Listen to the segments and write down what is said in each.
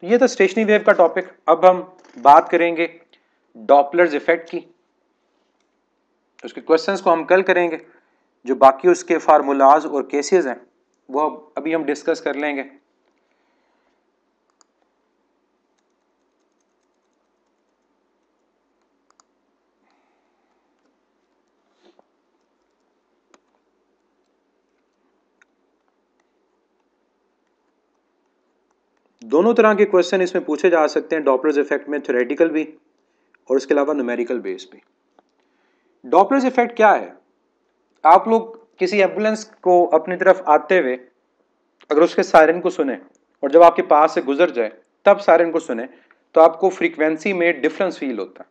तो ये था स्टेशनरी वेव का टॉपिक अब हम बात करेंगे डॉपलर्स इफेक्ट की तो उसके क्वेश्चंस को हम कल करेंगे जो बाकी उसके फार्मूलाज और केसेस हैं वो अभी हम डिस्कस कर लेंगे दोनों तरह के क्वेश्चन इसमें पूछे जा सकते हैं डॉपलर्स इफेक्ट में थ्योरेटिकल भी और इसके अलावा न्यूमेरिकल बेस भी डॉपलर्स इफेक्ट क्या है आप लोग किसी एम्बुलेंस को अपनी तरफ आते हुए अगर उसके सायरन को सुने और जब आपके पास से गुजर जाए तब सायरन को सुने तो आपको फ्रीक्वेंसी में डिफरेंस फील होता है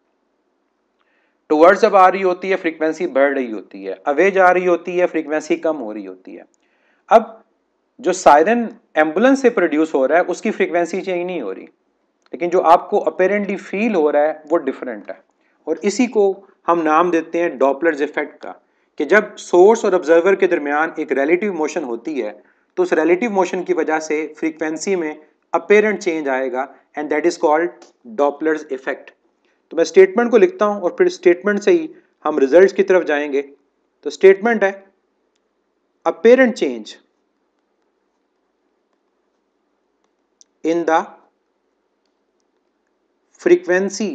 टूवर्ड्स जब आ रही होती है फ्रीक्वेंसी बढ़ रही होती है अवेज आ रही होती है फ्रीक्वेंसी कम हो रही होती है अब जो सायरन एम्बुलेंस से प्रोड्यूस हो रहा है उसकी फ्रीक्वेंसी चेंज नहीं हो रही लेकिन जो आपको अपेरेंटली फील हो रहा है वो डिफरेंट है और इसी को हम नाम देते हैं डॉपलर्स इफेक्ट का कि जब सोर्स और ऑब्जर्वर के दरमियान एक रिलेटिव मोशन होती है तो उस रिलेटिव मोशन की वजह से फ्रीक्वेंसी में अपेरेंट चेंज आएगा and that is called Doppler's effect तो मैं स्टेटमेंट को लिखता हूँ और फिर स्टेटमेंट से ही हम रिजल्ट की तरफ जाएंगे तो स्टेटमेंट है apparent change in the frequency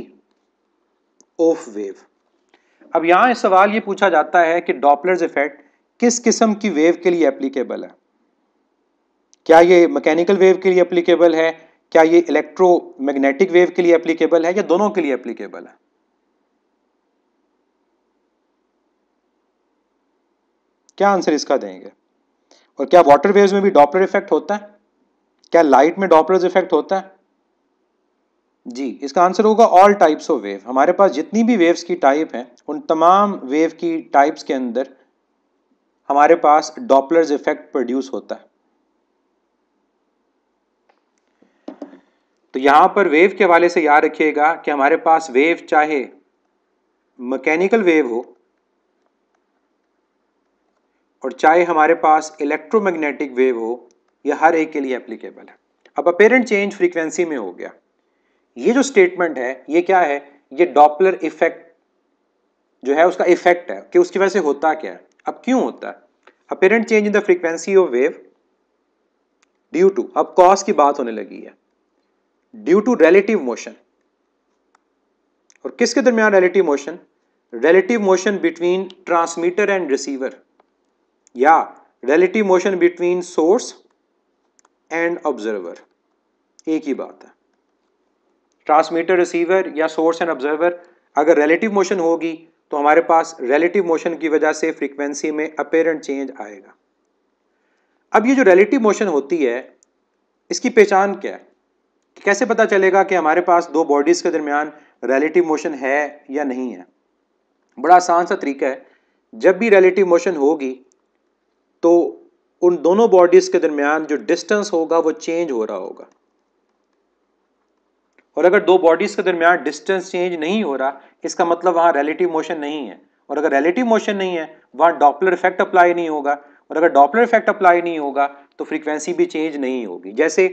of wave अब यहां सवाल ये पूछा जाता है कि डॉपलर्स इफेक्ट किस किस्म की वेव के लिए एप्लीकेबल है क्या ये मैकेनिकल वेव के लिए एप्लीकेबल है क्या ये इलेक्ट्रोमैग्नेटिक वेव के लिए एप्लीकेबल है या दोनों के लिए एप्लीकेबल है क्या आंसर इसका देंगे और क्या वाटर वेव्स में भी डॉपलर इफेक्ट होता है क्या लाइट में डॉपलर्स इफेक्ट होता है जी इसका आंसर होगा ऑल टाइप्स ऑफ वेव हमारे पास जितनी भी वेव्स की टाइप है उन तमाम वेव की टाइप्स के अंदर हमारे पास डॉपलर्स इफेक्ट प्रोड्यूस होता है तो यहां पर वेव के हवाले से याद रखिएगा कि हमारे पास वेव चाहे मैकेनिकल वेव हो और चाहे हमारे पास इलेक्ट्रोमैग्नेटिक वेव हो यह हर एक के लिए एप्लीकेबल है अब अपेरेंट चेंज फ्रीक्वेंसी में हो गया ये जो स्टेटमेंट है ये क्या है ये डॉपलर इफेक्ट जो है उसका इफेक्ट है कि उसकी वजह से होता क्या है अब क्यों होता है apparent change in the frequency of wave due to अब कॉज की बात होने लगी है ड्यू टू रेलेटिव मोशन और किसके दरमियान relative motion relative motion between transmitter and receiver या relative motion between source and observer एक ही बात है ट्रांसमीटर रिसीवर या सोर्स एंड ऑब्जर्वर अगर रिलेटिव मोशन होगी तो हमारे पास रिलेटिव मोशन की वजह से फ्रीक्वेंसी में अपेरेंट चेंज आएगा अब ये जो रिलेटिव मोशन होती है इसकी पहचान क्या है कैसे पता चलेगा कि हमारे पास दो बॉडीज़ के दरमियान रिलेटिव मोशन है या नहीं है बड़ा आसान सा तरीका है जब भी रिलेटिव मोशन होगी तो उन दोनों बॉडीज के दरमियान जो डिस्टेंस होगा वो चेंज हो रहा होगा और अगर दो बॉडीज के दरमियान डिस्टेंस चेंज नहीं हो रहा इसका मतलब वहां रिलेटिव मोशन नहीं है और अगर रिलेटिव मोशन नहीं है वहां डॉपलर इफेक्ट अप्लाई नहीं होगा और अगर डॉपलर इफेक्ट अप्लाई नहीं होगा तो फ्रीक्वेंसी भी चेंज नहीं होगी जैसे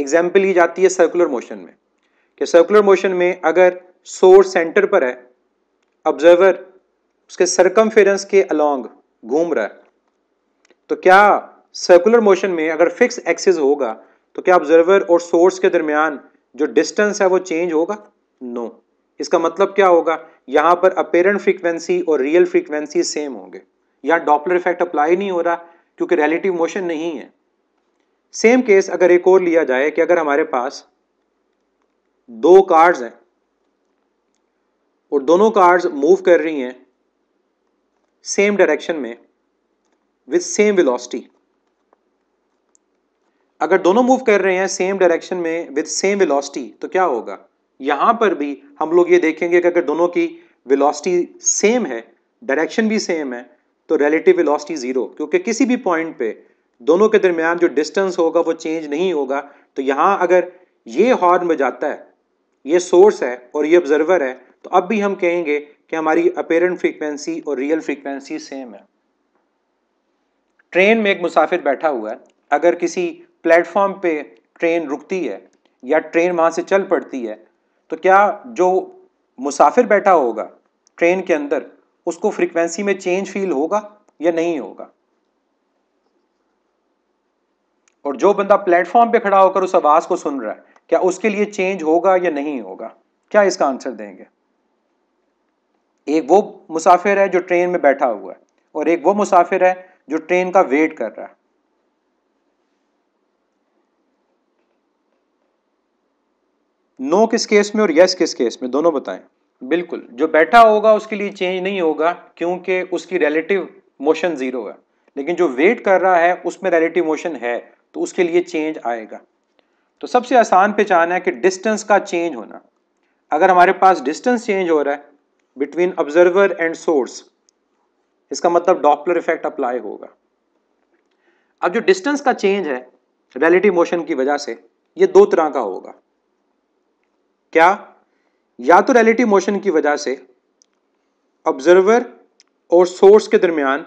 एग्जाम्पल ली जाती है सर्कुलर मोशन में कि सर्कुलर मोशन में अगर सोर्स सेंटर पर है ऑब्जर्वर उसके सरकम के अलोंग घूम रहा है तो क्या सर्कुलर मोशन में अगर फिक्स एक्सिस होगा तो क्या ऑब्जर्वर और सोर्स के दरमियान जो डिस्टेंस है वो चेंज होगा नो no. इसका मतलब क्या होगा यहाँ पर अपेरेंट फ्रीक्वेंसी और रियल फ्रीक्वेंसी सेम होंगे यहाँ डॉपलर इफेक्ट अप्लाई नहीं हो रहा क्योंकि रिलेटिव मोशन नहीं है सेम केस अगर एक और लिया जाए कि अगर हमारे पास दो कार्ड्स हैं और दोनों कार्ड्स मूव कर रही हैं सेम डायरेक्शन में विद सेम वेलोसिटी अगर दोनों मूव कर रहे हैं सेम डायरेक्शन में विद सेम वेलोसिटी तो क्या होगा यहां पर भी हम लोग ये देखेंगे कि अगर दोनों की वेलोसिटी सेम है डायरेक्शन भी सेम है तो रिलेटिव वेलोसिटी ज़ीरो क्योंकि किसी भी पॉइंट पे दोनों के दरमियान जो डिस्टेंस होगा वो चेंज नहीं होगा तो यहां अगर ये हॉर्न बजाता है ये सोर्स है और ये ऑब्जर्वर है तो अब भी हम कहेंगे कि हमारी अपेरेंट फ्रीक्वेंसी और रियल फ्रीक्वेंसी सेम है ट्रेन में एक मुसाफिर बैठा हुआ है अगर किसी प्लेटफॉर्म पे ट्रेन रुकती है या ट्रेन वहाँ से चल पड़ती है तो क्या जो मुसाफिर बैठा होगा ट्रेन के अंदर उसको फ्रीक्वेंसी में चेंज फील होगा या नहीं होगा और जो बंदा प्लेटफॉर्म पे खड़ा होकर उस आवाज़ को सुन रहा है क्या उसके लिए चेंज होगा या नहीं होगा क्या इसका आंसर देंगे एक वो मुसाफिर है जो ट्रेन में बैठा हुआ है और एक वो मुसाफिर है जो ट्रेन का वेट कर रहा है नो किस केस में और यस किस केस में दोनों बताएं बिल्कुल जो बैठा होगा उसके लिए चेंज नहीं होगा क्योंकि उसकी रिलेटिव मोशन जीरो है लेकिन जो वेट कर रहा है उसमें रिलेटिव मोशन है तो उसके लिए चेंज आएगा तो सबसे आसान पहचान है कि डिस्टेंस का चेंज होना अगर हमारे पास डिस्टेंस चेंज हो रहा है बिटवीन ऑब्जर्वर एंड सोर्स इसका मतलब डॉपलर इफेक्ट अप्लाई होगा अब जो डिस्टेंस का चेंज है रिलेटिव मोशन की वजह से ये दो तरह का होगा क्या या तो रिलेटिव मोशन की वजह से ऑब्जर्वर और सोर्स के दरमियान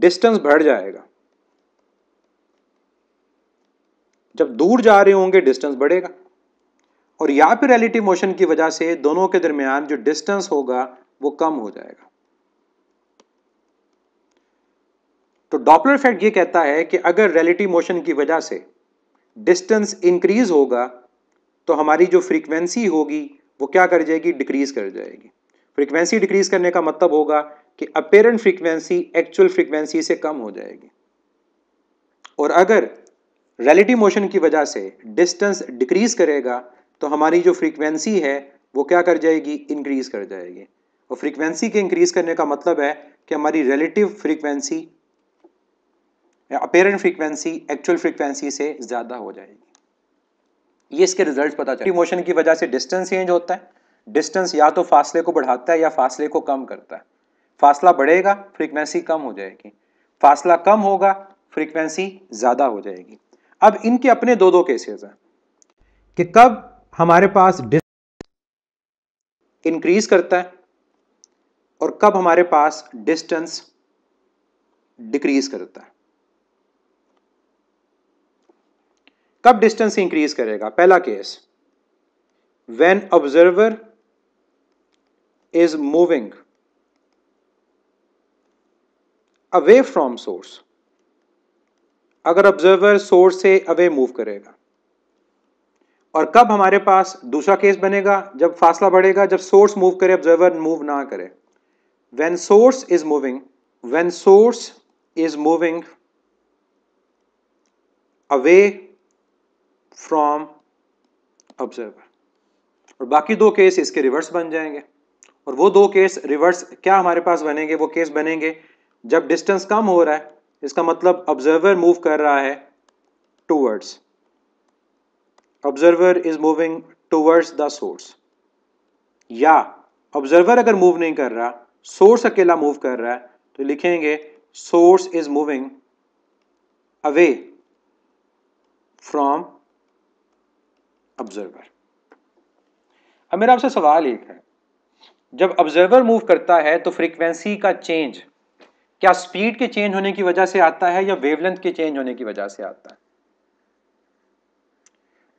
डिस्टेंस बढ़ जाएगा जब दूर जा रहे होंगे डिस्टेंस बढ़ेगा और या फिर रिलेटिव मोशन की वजह से दोनों के दरमियान जो डिस्टेंस होगा वो कम हो जाएगा तो डॉपलर इफेक्ट ये कहता है कि अगर रेलिटी मोशन की वजह से डिस्टेंस इंक्रीज होगा तो हमारी जो फ्रीक्वेंसी होगी वो क्या कर जाएगी डिक्रीज कर जाएगी फ्रीक्वेंसी डिक्रीज करने का मतलब होगा कि अपेरेंट फ्रीक्वेंसी एक्चुअल फ्रीक्वेंसी से कम हो जाएगी और अगर रेलिटी मोशन की वजह से डिस्टेंस डिक्रीज करेगा तो हमारी जो फ्रीक्वेंसी है वो क्या कर जाएगी इंक्रीज कर जाएगी और फ्रीक्वेंसी के इंक्रीज करने का मतलब है कि हमारी relative frequency apparent frequency actual frequency से ज़्यादा हो जाएगी ये इसके रिजल्ट पता चलते मोशन की वजह से डिस्टेंस चेंज होता है डिस्टेंस या तो फासले को बढ़ाता है या फासले को कम करता है फासला बढ़ेगा फ्रीक्वेंसी कम हो जाएगी फासला कम होगा फ्रीक्वेंसी ज़्यादा हो जाएगी अब इनके अपने दो दो केसेस हैं कि कब हमारे पास इंक्रीज करता है और कब हमारे पास डिस्टेंस डिक्रीज करता है कब डिस्टेंस इंक्रीज करेगा पहला case when observer is moving away from source अगर ऑब्जर्वर सोर्स से अवे मूव करेगा और कब हमारे पास दूसरा केस बनेगा जब फासला बढ़ेगा जब सोर्स मूव करे ऑब्जर्वर मूव ना करे when source is moving when source is moving away from observer और बाकी दो केस इसके रिवर्स बन जाएंगे और वो दो केस रिवर्स क्या हमारे पास बनेंगे वो केस बनेंगे जब डिस्टेंस कम हो रहा है इसका मतलब ऑब्जर्वर मूव कर रहा है towards observer is moving towards the source या ऑब्जर्वर अगर मूव नहीं कर रहा सोर्स अकेला मूव कर रहा है तो लिखेंगे source is moving away from observer अब मेरा आपसे सवाल एक है जब ऑब्जर्वर मूव करता है तो फ्रीक्वेंसी का चेंज क्या स्पीड के चेंज होने की वजह से आता है या वेवलेंथ के चेंज होने की वजह से आता है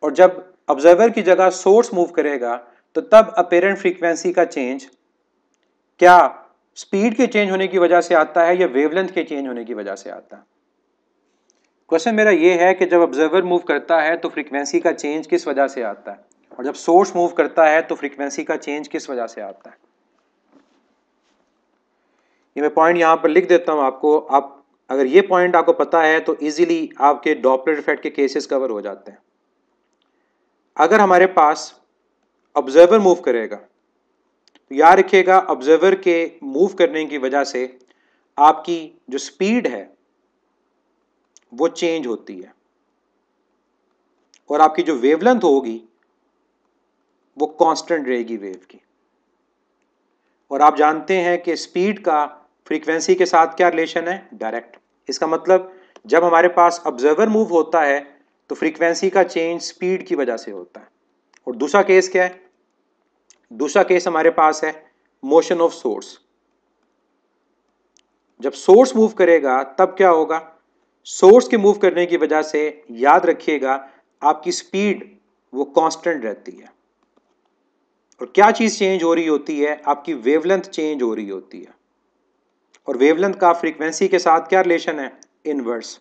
और जब ऑब्जर्वर की जगह सोर्स मूव करेगा तो तब अपेरेंट फ्रीक्वेंसी का चेंज क्या स्पीड के चेंज होने की वजह से आता है या वेवलेंथ के चेंज होने की वजह से आता है क्वेश्चन मेरा ये है कि जब ऑब्जर्वर मूव करता है तो फ्रीक्वेंसी का चेंज किस वजह से आता है और जब सोर्स मूव करता है तो फ्रीक्वेंसी का चेंज किस वजह से आता है ये मैं पॉइंट यहाँ पर लिख देता हूँ आपको आप अगर ये पॉइंट आपको पता है तो इजीली आपके डॉपलेट इफेक्ट के केसेस कवर हो जाते हैं अगर हमारे पास ऑब्जर्वर मूव करेगा तो याद रखिएगा ऑब्जर्वर के मूव करने की वजह से आपकी जो स्पीड है वो चेंज होती है और आपकी जो वेवलेंथ होगी वो कांस्टेंट रहेगी वेव की और आप जानते हैं कि स्पीड का फ्रीक्वेंसी के साथ क्या रिलेशन है डायरेक्ट इसका मतलब जब हमारे पास ऑब्जर्वर मूव होता है तो फ्रीक्वेंसी का चेंज स्पीड की वजह से होता है और दूसरा केस क्या है दूसरा केस हमारे पास है मोशन ऑफ सोर्स जब सोर्स मूव करेगा तब क्या होगा सोर्स के मूव करने की वजह से याद रखिएगा आपकी स्पीड वो कांस्टेंट रहती है और क्या चीज़ चेंज हो रही होती है आपकी वेवलेंथ चेंज हो रही होती है और वेवलेंथ का फ्रीक्वेंसी के साथ क्या रिलेशन है इनवर्स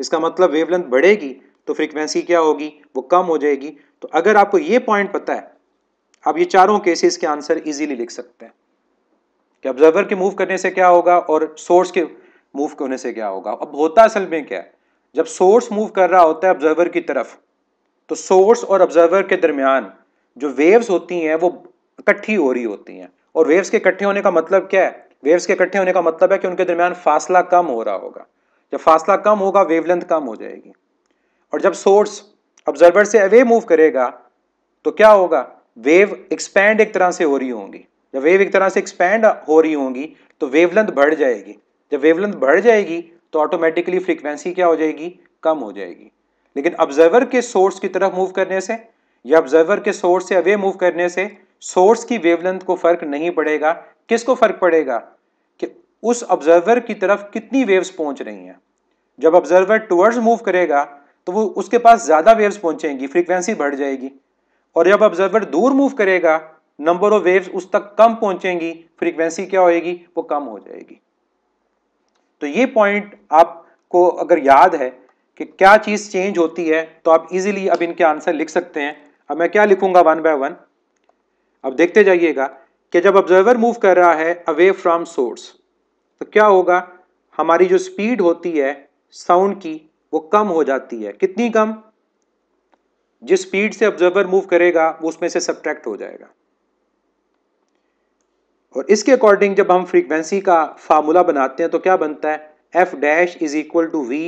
इसका मतलब वेवलेंथ बढ़ेगी तो फ्रीक्वेंसी क्या होगी वो कम हो जाएगी तो अगर आपको ये पॉइंट पता है आप ये चारों केसेस के आंसर इजीली लिख सकते हैं कि ऑब्जर्वर के मूव करने से क्या होगा और सोर्स के मूव होने से क्या होगा अब होता असल में क्या जब सोर्स मूव कर रहा होता है ऑब्जर्वर की तरफ तो सोर्स और ऑब्जर्वर के दरमियान जो वेव्स होती हैं वो इकट्ठी हो रही होती हैं और वेव्स के इकट्ठे होने का मतलब क्या है वेव्स के इकट्ठे होने का मतलब है कि उनके दरमियान फासला कम हो रहा होगा जब फासला कम होगा वेवलेंथ कम हो जाएगी और जब सोर्स ऑब्जर्वर से अवे मूव करेगा तो क्या होगा वेव एक्सपैंड एक तरह से हो रही होंगी जब वेव एक तरह से एक्सपैंड हो रही होंगी तो वेवलेंथ बढ़ जाएगी जब वेवलेंथ बढ़ जाएगी तो ऑटोमेटिकली फ्रीक्वेंसी क्या हो जाएगी कम हो जाएगी लेकिन ऑब्जर्वर के सोर्स की तरफ मूव करने से या ऑब्जर्वर के सोर्स से अवे मूव करने से सोर्स की वेवलेंथ को फर्क नहीं पड़ेगा किसको फर्क पड़ेगा कि उस ऑब्जर्वर की तरफ कितनी वेव्स पहुंच रही हैं जब ऑब्जर्वर टूवर्ड्स मूव करेगा तो वो उसके पास ज़्यादा वेव्स पहुंचेंगी फ्रीक्वेंसी बढ़ जाएगी और जब ऑब्जर्वर दूर मूव करेगा नंबर ऑफ वेव्स उस तक कम पहुंचेंगी फ्रीक्वेंसी क्या होएगी वो कम हो जाएगी तो ये पॉइंट आपको अगर याद है कि क्या चीज़ चेंज होती है तो आप इजीली अब इनके आंसर लिख सकते हैं अब मैं क्या लिखूंगा वन बाय वन अब देखते जाइएगा कि जब ऑब्जर्वर मूव कर रहा है अवे फ्रॉम सोर्स तो क्या होगा हमारी जो स्पीड होती है साउंड की वो कम हो जाती है कितनी कम जिस स्पीड से ऑब्जर्वर मूव करेगा वो उसमें से सब्ट्रैक्ट हो जाएगा और इसके अकॉर्डिंग जब हम फ्रीक्वेंसी का फार्मूला बनाते हैं तो क्या बनता है F dash is equal to we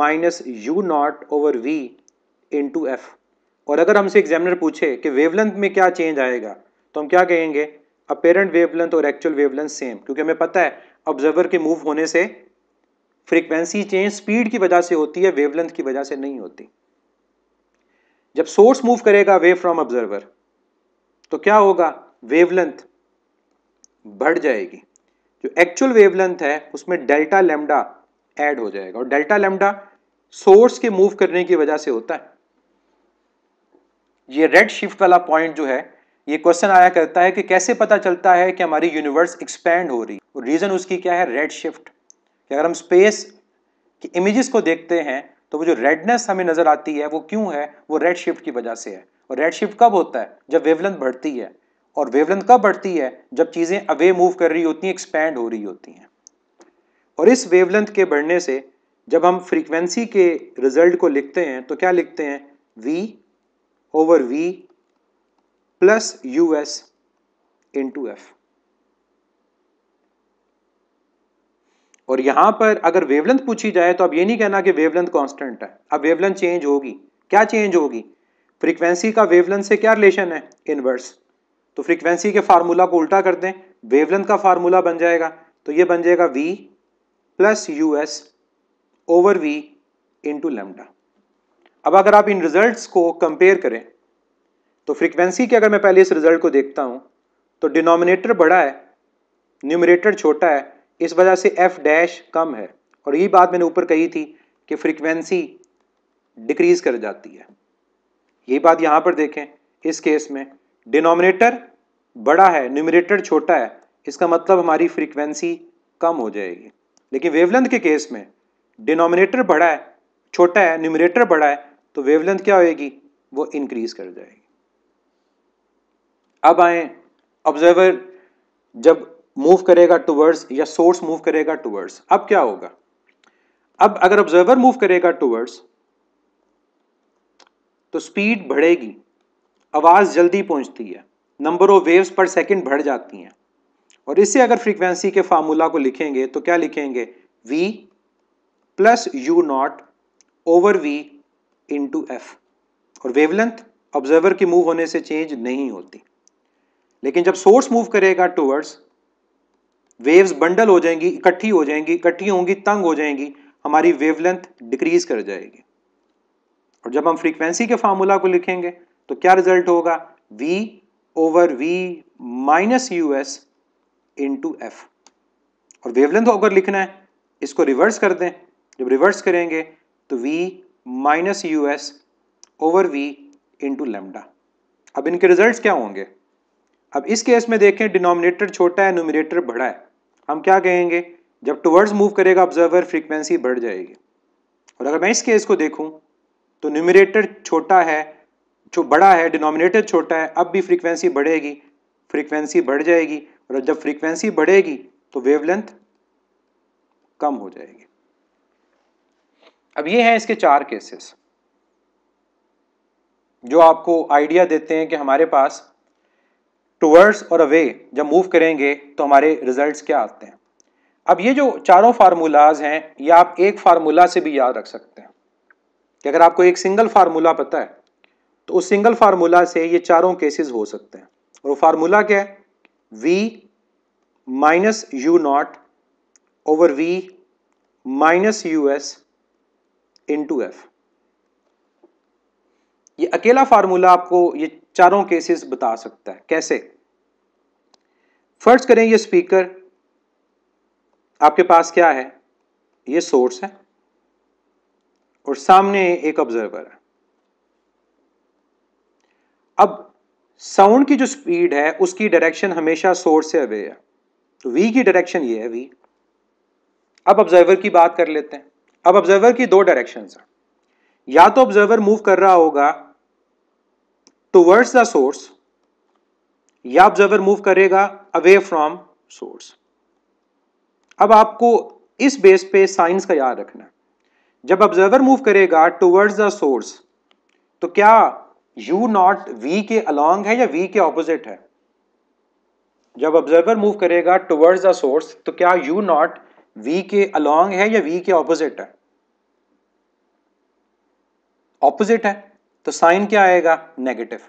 minus you not over we into F और अगर हमसे एग्जामिनर पूछे कि वेवलेंथ में क्या चेंज आएगा तो हम क्या कहेंगे अपेरेंट वेवलेंथ और एक्चुअल वेवलेंथ सेम क्योंकि हमें पता है ऑब्जर्वर के मूव होने से फ्रीक्वेंसी चेंज स्पीड की वजह से होती है वेवलेंथ की वजह से नहीं होती जब सोर्स मूव करेगा वेव फ्रॉम ऑब्जर्वर तो क्या होगा वेवलेंथ बढ़ जाएगी जो एक्चुअल वेवलेंथ है उसमें डेल्टा लेमडा ऐड हो जाएगा और डेल्टा लेमडा सोर्स के मूव करने की वजह से होता है ये रेड शिफ्ट वाला पॉइंट जो है ये क्वेश्चन आया करता है कि कैसे पता चलता है कि हमारी यूनिवर्स एक्सपैंड हो रही और रीज़न उसकी क्या है रेड शिफ्ट कि अगर हम स्पेस की इमेजेस को देखते हैं तो वो जो रेडनेस हमें नज़र आती है वो क्यों है वो रेड शिफ्ट की वजह से है और रेड शिफ्ट कब होता है जब वेवलेंथ बढ़ती है और वेवलेंथ कब बढ़ती है जब चीज़ें अवे मूव कर रही होती हैं एक्सपैंड हो रही होती हैं और इस वेवलेंथ के बढ़ने से जब हम फ्रीक्वेंसी के रिजल्ट को लिखते हैं तो क्या लिखते हैं v over v plus you S into F और यहां पर अगर वेवलेंथ पूछी जाए तो अब ये नहीं कहना कि वेवलेंथ कांस्टेंट है अब वेवलेंथ चेंज होगी क्या चेंज होगी फ्रीक्वेंसी का वेवलेंथ से क्या रिलेशन है इनवर्स तो फ्रीक्वेंसी के फार्मूला को उल्टा कर दें वेवलेंथ का फार्मूला बन जाएगा तो ये बन जाएगा v plus you S over we into lambda अब अगर आप इन रिजल्ट्स को कंपेयर करें तो फ्रीक्वेंसी के अगर मैं पहले इस रिजल्ट को देखता हूँ तो डिनोमिनेटर बड़ा है न्यूमिनेटर छोटा है इस वजह से एफ डैश कम है और यही बात मैंने ऊपर कही थी कि फ्रीक्वेंसी डिक्रीज कर जाती है यही बात यहाँ पर देखें इस केस में डिनोमिनेटर बड़ा है न्यूमिनेटर छोटा है इसका मतलब हमारी फ्रीक्वेंसी कम हो जाएगी लेकिन वेवलेंथ के केस में डिनोमिनेटर बड़ा है छोटा है न्यूमिनेटर बड़ा है तो वेवलेंथ क्या होएगी वो इंक्रीज कर जाएगी अब आए ऑब्जर्वर जब मूव करेगा टूवर्ड्स या सोर्स मूव करेगा टूवर्ड्स अब क्या होगा अब अगर ऑब्जर्वर मूव करेगा टूवर्ड्स तो स्पीड बढ़ेगी आवाज़ जल्दी पहुंचती है number of waves per second बढ़ जाती हैं और इससे अगर फ्रीक्वेंसी के फार्मूला को लिखेंगे तो क्या लिखेंगे v plus U not over we into F और वेवलेंथ ऑब्जर्वर के मूव होने से चेंज नहीं होती लेकिन जब सोर्स मूव करेगा टूवर्ड्स वेव्स बंडल हो जाएंगी इकट्ठी हो जाएंगी इकट्ठी होंगी तंग हो जाएंगी हमारी वेवलेंथ डिक्रीज कर जाएगी और जब हम फ्रीक्वेंसी के फार्मूला को लिखेंगे तो क्या रिजल्ट होगा v over v minus you S into F और वेवलेंथ अगर लिखना है इसको रिवर्स कर दें जब रिवर्स करेंगे तो v minus you S over v into lambda अब इनके रिजल्ट्स क्या होंगे अब इस केस में देखें डिनोमिनेटर छोटा है नोमिनेटर बढ़ा है हम क्या कहेंगे जब टुवर्ड्स मूव करेगा ऑब्जर्वर फ्रीक्वेंसी बढ़ जाएगी और अगर मैं इस केस को देखूं तो न्यूमिनेटर छोटा है बड़ा है डिनोमिनेटर छोटा है अब भी फ्रीक्वेंसी बढ़ेगी फ्रीक्वेंसी बढ़ जाएगी और जब फ्रीक्वेंसी बढ़ेगी तो वेवलेंथ कम हो जाएगी अब ये हैं इसके चार केसेस जो आपको आइडिया देते हैं कि हमारे पास टूवर्ड्स और अवे जब मूव करेंगे तो हमारे रिजल्ट्स क्या आते हैं अब ये जो चारों फार्मूलाज हैं ये आप एक फार्मूला से भी याद रख सकते हैं कि अगर आपको एक सिंगल फार्मूला पता है तो उस सिंगल फार्मूला से ये चारों केसेस हो सकते हैं और वो फार्मूला क्या है V minus you not over we minus you S into F ये अकेला फार्मूला आपको ये चारों केसेस बता सकता है कैसे फर्ज करें ये स्पीकर आपके पास क्या है ये सोर्स है और सामने एक ऑब्जर्वर है अब साउंड की जो स्पीड है उसकी डायरेक्शन हमेशा सोर्स से अवे है तो वी की डायरेक्शन ये है वी अब ऑब्जर्वर की बात कर लेते हैं अब ऑब्जर्वर की दो डायरेक्शन है या तो ऑब्जर्वर मूव कर रहा होगा टुवर्ड्स द सोर्स या ऑब्जर्वर मूव करेगा अवे फ्रॉम सोर्स अब आपको इस बेस पे साइंस का याद रखना जब ऑब्जर्वर मूव करेगा टुवर्ड्स द सोर्स तो क्या यू नॉट वी के अलॉन्ग है या वी के ऑपोजिट है जब ऑब्जर्वर मूव करेगा टुवर्ड्स द सोर्स तो क्या यू नॉट वी के अलॉन्ग है या वी के ऑपोजिट है ऑपोजिट है तो साइन क्या आएगा नेगेटिव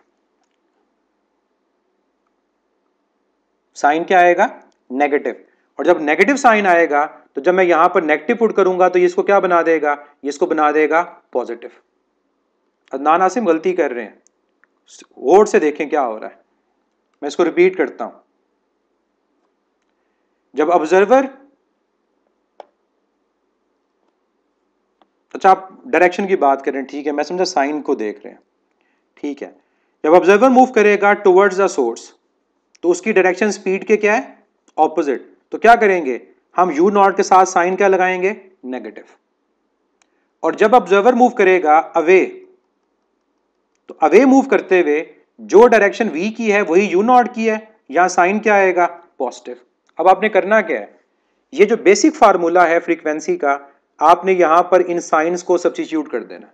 साइन क्या आएगा नेगेटिव और जब नेगेटिव साइन आएगा तो जब मैं यहां पर नेगेटिव पुट करूंगा तो इसको क्या बना देगा इसको बना देगा पॉजिटिव अदनान आसिम गलती कर रहे हैं वोट से देखें क्या हो रहा है मैं इसको रिपीट करता हूं जब ऑब्जर्वर अच्छा आप डायरेक्शन की बात करें ठीक है मैं समझा साइन को देख रहे हैं ठीक है जब ऑब्जर्वर मूव करेगा टुवर्ड्स द सोर्स तो उसकी डायरेक्शन स्पीड के क्या है ऑपोजिट तो क्या करेंगे हम यू नॉट के साथ साइन क्या लगाएंगे नेगेटिव और जब ऑब्जर्वर मूव करेगा अवे तो अवे मूव करते हुए जो डायरेक्शन वी की है वही यू नॉट की है यहां साइन क्या आएगा पॉजिटिव अब आपने करना क्या है ये जो बेसिक फार्मूला है फ्रीक्वेंसी का आपने यहां पर इन साइंस को सब्सिट्यूट कर देना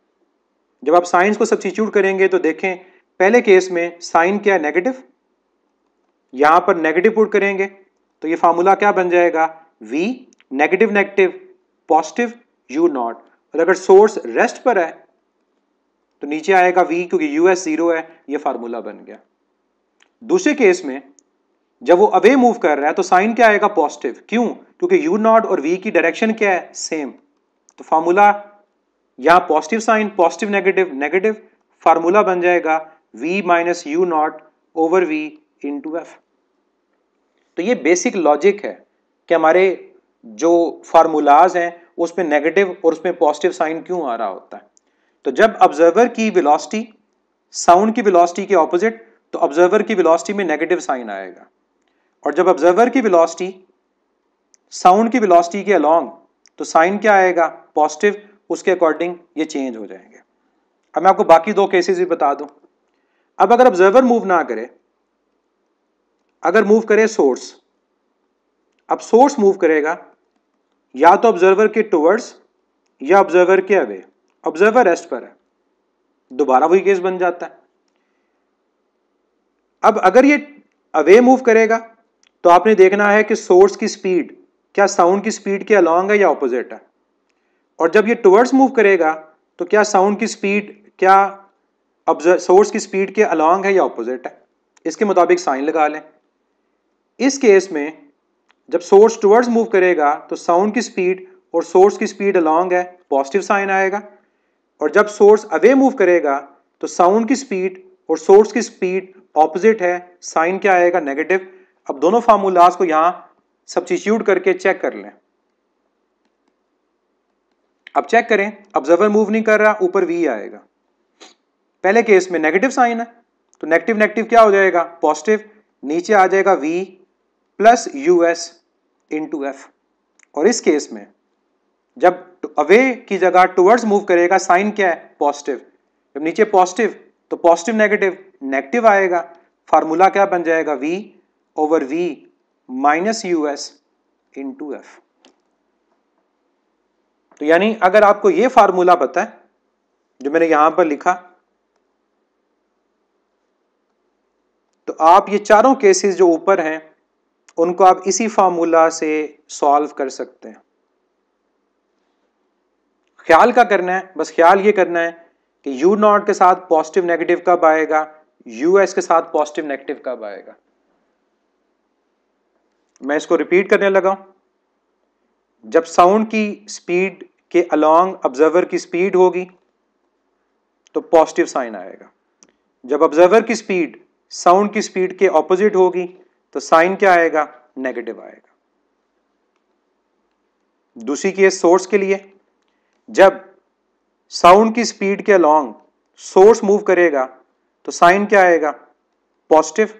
जब आप साइंस को सब्सिट्यूट करेंगे तो देखें पहले केस में साइन क्या है नेगेटिव यहां पर नेगेटिव पुट करेंगे तो ये फार्मूला क्या बन जाएगा v negative negative positive u not और अगर सोर्स रेस्ट पर है तो नीचे आएगा वी क्योंकि यू एस जीरो है ये फार्मूला बन गया दूसरे केस में जब वो अवे मूव कर रहा है तो साइन क्या आएगा पॉजिटिव क्यों क्योंकि यू नॉट और वी की डायरेक्शन क्या है सेम तो फार्मूला यहां positive sign positive negative negative formula बन जाएगा we minus you not over into F तो ये बेसिक लॉजिक है कि हमारे जो फार्मूलाज हैं उसमें नेगेटिव और उसमें पॉजिटिव साइन क्यों आ रहा होता है तो जब ऑब्जर्वर की वेलोसिटी साउंड की वेलोसिटी के ऑपोजिट तो ऑब्जर्वर की वेलोसिटी में नेगेटिव साइन आएगा और जब ऑब्जर्वर की वेलोसिटी साउंड की वेलोसिटी के अलोंग तो साइन क्या आएगा पॉजिटिव उसके अकॉर्डिंग ये चेंज हो जाएंगे अब मैं आपको बाकी दो केसेस भी बता दूं अब अगर ऑब्जर्वर मूव ना करे अगर मूव करे सोर्स अब सोर्स मूव करेगा या तो ऑब्जर्वर के टुवर्ड्स या ऑब्जर्वर के अवे ऑब्जर्वर रेस्ट पर है दोबारा वही केस बन जाता है अब अगर ये अवे मूव करेगा तो आपने देखना है कि सोर्स की स्पीड क्या साउंड की स्पीड के अलॉन्ग है या ऑपोजिट है और जब ये टुवर्ड्स मूव करेगा तो क्या साउंड की स्पीड क्या सोर्स की स्पीड के अलॉन्ग है या ऑपोजिट है इसके मुताबिक साइन लगा लें इस केस में जब सोर्स टुवर्ड्स मूव करेगा तो साउंड की स्पीड और सोर्स की स्पीड अलॉन्ग है पॉजिटिव साइन आएगा और जब सोर्स अवे मूव करेगा तो साउंड की स्पीड और सोर्स की स्पीड ऑपोजिट है साइन क्या आएगा नेगेटिव अब दोनों फार्मूलाज को यहां सब्सिट्यूट करके चेक कर लें अब चेक करें ऑब्जर्वर मूव नहीं कर रहा ऊपर वी आएगा पहले केस में नेगेटिव साइन है तो नेगेटिव नेगेटिव क्या हो जाएगा पॉजिटिव नीचे आ जाएगा V plus U S into F और इस केस में जब अवे की जगह टुवर्ड्स मूव करेगा साइन क्या है पॉजिटिव जब नीचे पॉजिटिव तो पॉजिटिव नेगेटिव नेगेटिव आएगा फार्मूला क्या बन जाएगा V over we minus U S into F तो यानी अगर आपको यह फार्मूला पता है जो मैंने यहां पर लिखा तो आप ये चारों केसेस जो ऊपर हैं उनको आप इसी फार्मूला से सॉल्व कर सकते हैं ख्याल का करना है बस ख्याल ये करना है कि यू नॉट के साथ पॉजिटिव नेगेटिव कब आएगा यूएस के साथ पॉजिटिव नेगेटिव कब आएगा मैं इसको रिपीट करने लगा हूं जब साउंड की स्पीड के अलोंग ऑब्जर्वर की स्पीड होगी तो पॉजिटिव साइन आएगा जब ऑब्जर्वर की स्पीड साउंड की स्पीड के ऑपोजिट होगी तो साइन क्या आएगा नेगेटिव आएगा दूसरी केस सोर्स के लिए जब साउंड की स्पीड के अलॉन्ग सोर्स मूव करेगा तो साइन क्या आएगा पॉजिटिव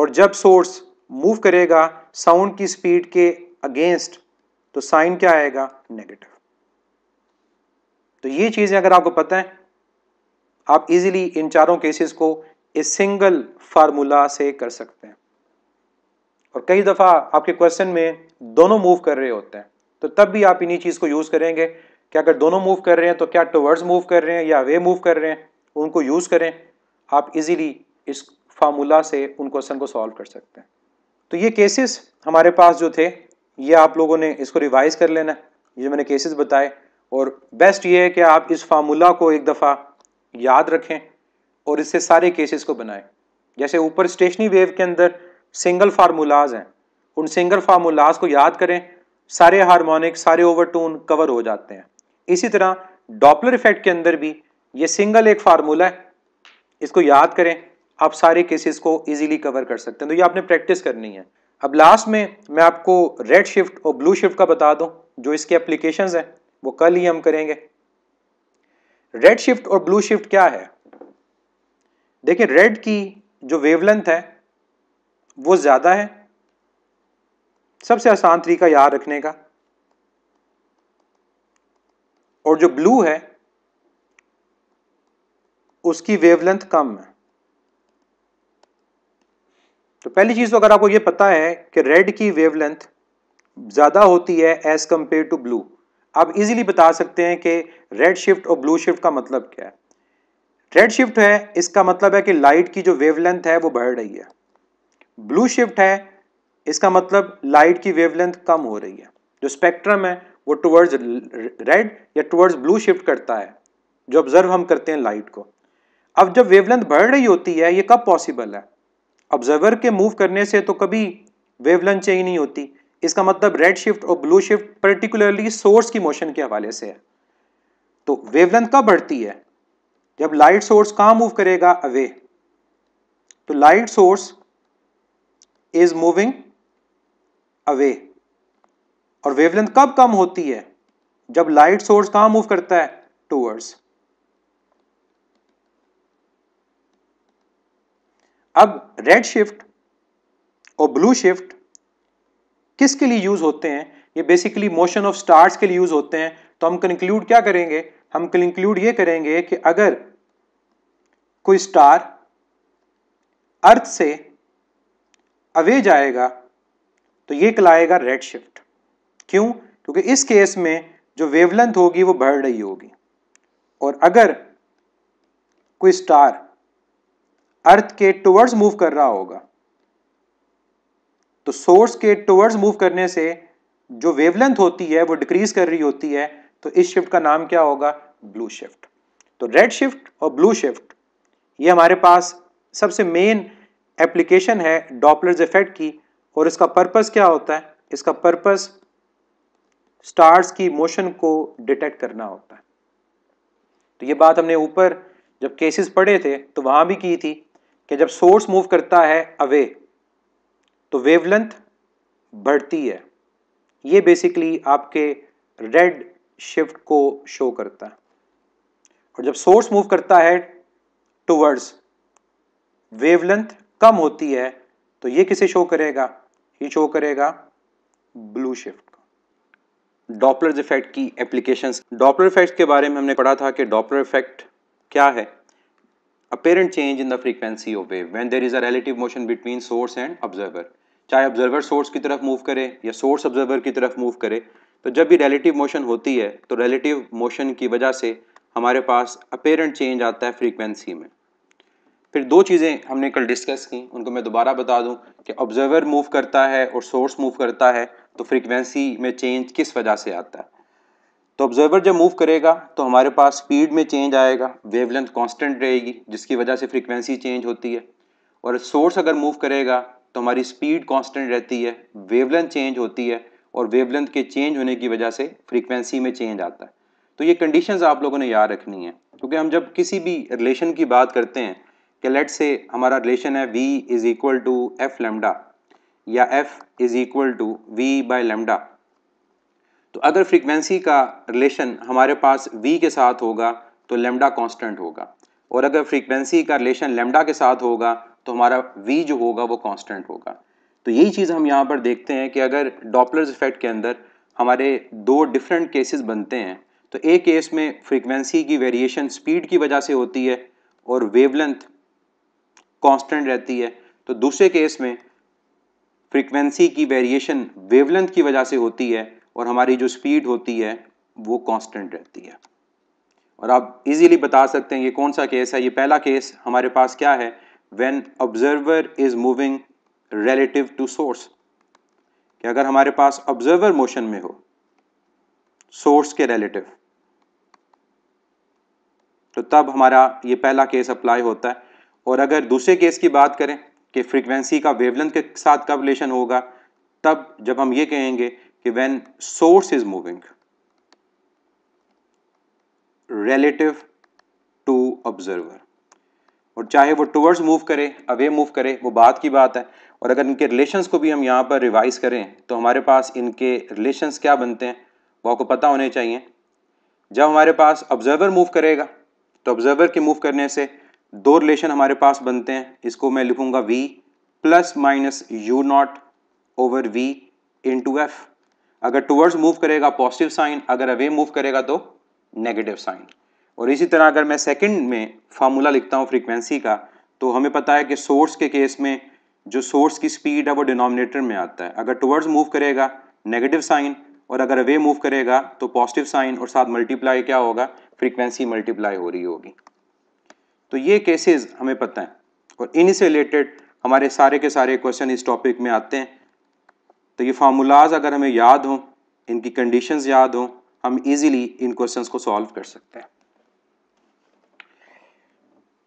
और जब सोर्स मूव करेगा साउंड की स्पीड के अगेंस्ट तो साइन क्या आएगा नेगेटिव तो ये चीज़ें अगर आपको पता है आप इजीली इन चारों केसेस को इस सिंगल फार्मूला से कर सकते हैं और कई दफ़ा आपके क्वेश्चन में दोनों मूव कर रहे होते हैं तो तब भी आप इन्हीं चीज़ को यूज़ करेंगे कि अगर दोनों मूव कर रहे हैं तो क्या टूवर्ड्स मूव कर रहे हैं या वे मूव कर रहे हैं उनको यूज़ करें आप इजीली इस फार्मूला से उन क्वेश्चन को सॉल्व कर सकते हैं तो ये केसेस हमारे पास जो थे ये आप लोगों ने इसको रिवाइज कर लेना ये मैंने केसेस बताए और बेस्ट ये है कि आप इस फार्मूला को एक दफ़ा याद रखें और इससे सारे केसेस को बनाएं जैसे ऊपर स्टेशनरी वेव के अंदर सिंगल फार्मूलाज हैं उन सिंगल फार्मूलाज को याद करें सारे हारमोनिक सारे ओवरटून कवर हो जाते हैं इसी तरह डॉपलर इफेक्ट के अंदर भी ये सिंगल एक फार्मूला है इसको याद करें आप सारे केसेस को इजीली कवर कर सकते हैं तो ये आपने प्रैक्टिस करनी है अब लास्ट में मैं आपको रेड शिफ्ट और ब्लू शिफ्ट का बता दूं जो इसके एप्लीकेशंस हैं वो कल ही हम करेंगे रेड शिफ्ट और ब्लू शिफ्ट क्या है देखिए रेड की जो वेवलेंथ है वो ज़्यादा है सबसे आसान तरीका याद रखने का और जो ब्लू है उसकी वेवलेंथ कम है तो पहली चीज तो अगर आपको यह पता है कि रेड की वेवलेंथ ज्यादा होती है एज कंपेयर टू ब्लू आप इजीली बता सकते हैं कि रेड शिफ्ट और ब्लू शिफ्ट का मतलब क्या है रेड शिफ्ट है इसका मतलब है कि लाइट की जो वेवलेंथ है वो बढ़ रही है ब्लू शिफ्ट है इसका मतलब लाइट की वेवलेंथ कम हो रही है जो स्पेक्ट्रम है वो टुवर्ड्स रेड या टुवर्ड्स ब्लू शिफ्ट करता है जो ऑब्जर्व हम करते हैं लाइट को अब जब वेवलेंथ बढ़ रही होती है ये कब पॉसिबल है ऑब्जर्वर के मूव करने से तो कभी वेवलेंथ चेंज नहीं होती इसका मतलब रेड शिफ्ट और ब्लू शिफ्ट पर्टिकुलरली सोर्स की मोशन के हवाले से है तो वेवलेंथ कब बढ़ती है जब लाइट सोर्स कहाँ मूव करेगा अवे तो light source is moving away और वेवलेंथ कब कम होती है जब लाइट सोर्स कहां मूव करता है टूवर्ड्स अब रेड शिफ्ट और ब्लू शिफ्ट किसके लिए यूज होते हैं ये बेसिकली मोशन ऑफ स्टार्स के लिए यूज होते हैं तो हम कंक्लूड क्या करेंगे हम कंक्लूड ये करेंगे कि अगर कोई स्टार अर्थ से अवे जाएगा तो ये कलाएगा रेड शिफ्ट क्यों क्योंकि इस केस में जो वेवलेंथ होगी वो बढ़ रही होगी और अगर कोई स्टार अर्थ के टुवर्ड्स मूव कर रहा होगा तो सोर्स के टुवर्ड्स मूव करने से जो वेवलेंथ होती है वो डिक्रीज कर रही होती है तो इस शिफ्ट का नाम क्या होगा ब्लू शिफ्ट तो रेड शिफ्ट और ब्लू शिफ्ट ये हमारे पास सबसे मेन एप्लीकेशन है डॉपलर्स इफेक्ट की और इसका पर्पस क्या होता है इसका पर्पस स्टार्स की मोशन को डिटेक्ट करना होता है तो ये बात हमने ऊपर जब केसेस पढ़े थे तो वहां भी की थी कि जब सोर्स मूव करता है अवे तो वेवलेंथ बढ़ती है ये बेसिकली आपके रेड शिफ्ट को शो करता है और जब सोर्स मूव करता है टूवर्ड्स वेवलेंथ कम होती है तो ये किसे शो करेगा ये शो करेगा ब्लू शिफ्ट डॉपलर इफेक्ट की एप्लीकेशन डॉपलर इफेक्ट के बारे में हमने पढ़ा था कि डॉपलर इफेक्ट क्या है apparent change in the frequency of wave when there is a relative motion between source and observer चाहे ऑब्जर्वर सोर्स की तरफ मूव करे या सोर्स ऑब्जर्वर की तरफ मूव करे तो जब भी रिलेटिव मोशन होती है तो रिलेटिव मोशन की वजह से हमारे पास अपेरेंट चेंज आता है फ्रीक्वेंसी में फिर दो चीज़ें हमने कल डिस्कस की उनको मैं दोबारा बता दूं कि ऑब्जर्वर मूव करता है और सोर्स मूव करता है तो फ्रीक्वेंसी में चेंज किस वजह से आता है तो ऑब्जर्वर जब मूव करेगा तो हमारे पास स्पीड में चेंज आएगा वेवलेंथ कांस्टेंट रहेगी जिसकी वजह से फ्रीक्वेंसी चेंज होती है और सोर्स अगर मूव करेगा तो हमारी स्पीड कांस्टेंट रहती है वेवलेंथ चेंज होती है और वेवलेंथ के चेंज होने की वजह से फ्रीक्वेंसी में चेंज आता है तो ये कंडीशंस आप लोगों ने याद रखनी है क्योंकि हम जब किसी भी रिलेशन की बात करते हैं कि लेट से हमारा रिलेशन है V is equal to F lambda या F is equal to V by lambda तो अगर फ्रीक्वेंसी का रिलेशन हमारे पास वी के साथ होगा तो लेमडा कांस्टेंट होगा और अगर फ्रीक्वेंसी का रिलेशन लेमडा के साथ होगा तो हमारा वी जो होगा वो कांस्टेंट होगा तो यही चीज़ हम यहाँ पर देखते हैं कि अगर डॉपलर्स इफेक्ट के अंदर हमारे दो डिफरेंट केसेस बनते हैं तो एक केस में फ्रीक्वेंसी की वेरिएशन स्पीड की वजह से होती है और वेवलेंथ कांस्टेंट रहती है तो दूसरे केस में फ्रिक्वेंसी की वेरिएशन वेवलेंथ की वजह से होती है और हमारी जो स्पीड होती है वो कांस्टेंट रहती है और आप इजीली बता सकते हैं ये कौन सा केस है ये पहला केस हमारे पास क्या है when observer is moving relative to source कि अगर हमारे पास ऑब्जर्वर मोशन में हो सोर्स के रिलेटिव तो तब हमारा ये पहला केस अप्लाई होता है और अगर दूसरे केस की बात करें कि फ्रीक्वेंसी का वेवलेंथ के साथ कब रिलेशन होगा तब जब हम ये कहेंगे कि when source is moving relative to observer और चाहे वो टूवर्ड्स मूव करे अवे मूव करे वो बात की बात है और अगर इनके रिलेशंस को भी हम यहाँ पर रिवाइज करें तो हमारे पास इनके रिलेशंस क्या बनते हैं वो आपको पता होने चाहिए जब हमारे पास ऑब्जर्वर मूव करेगा तो ऑब्जर्वर के मूव करने से दो रिलेशन हमारे पास बनते हैं इसको मैं लिखूंगा v plus minus you not over v into F अगर टूवर्ड्स मूव करेगा पॉजिटिव साइन अगर अवे मूव करेगा तो नेगेटिव साइन और इसी तरह अगर मैं सेकंड में फार्मूला लिखता हूँ फ्रीक्वेंसी का तो हमें पता है कि सोर्स के केस में जो सोर्स की स्पीड है वो डिनोमिनेटर में आता है अगर टूवर्ड्स मूव करेगा नेगेटिव साइन और अगर अवे मूव करेगा तो पॉजिटिव साइन और साथ मल्टीप्लाई क्या होगा फ्रीक्वेंसी मल्टीप्लाई हो रही होगी तो ये केसेस हमें पता है और इन्हीं से रिलेटेड हमारे सारे के सारे क्वेश्चन इस टॉपिक में आते हैं तो ये फार्मूलाज अगर हमें याद हों इनकी कंडीशंस याद हों हम इजीली इन क्वेश्चंस को सॉल्व कर सकते हैं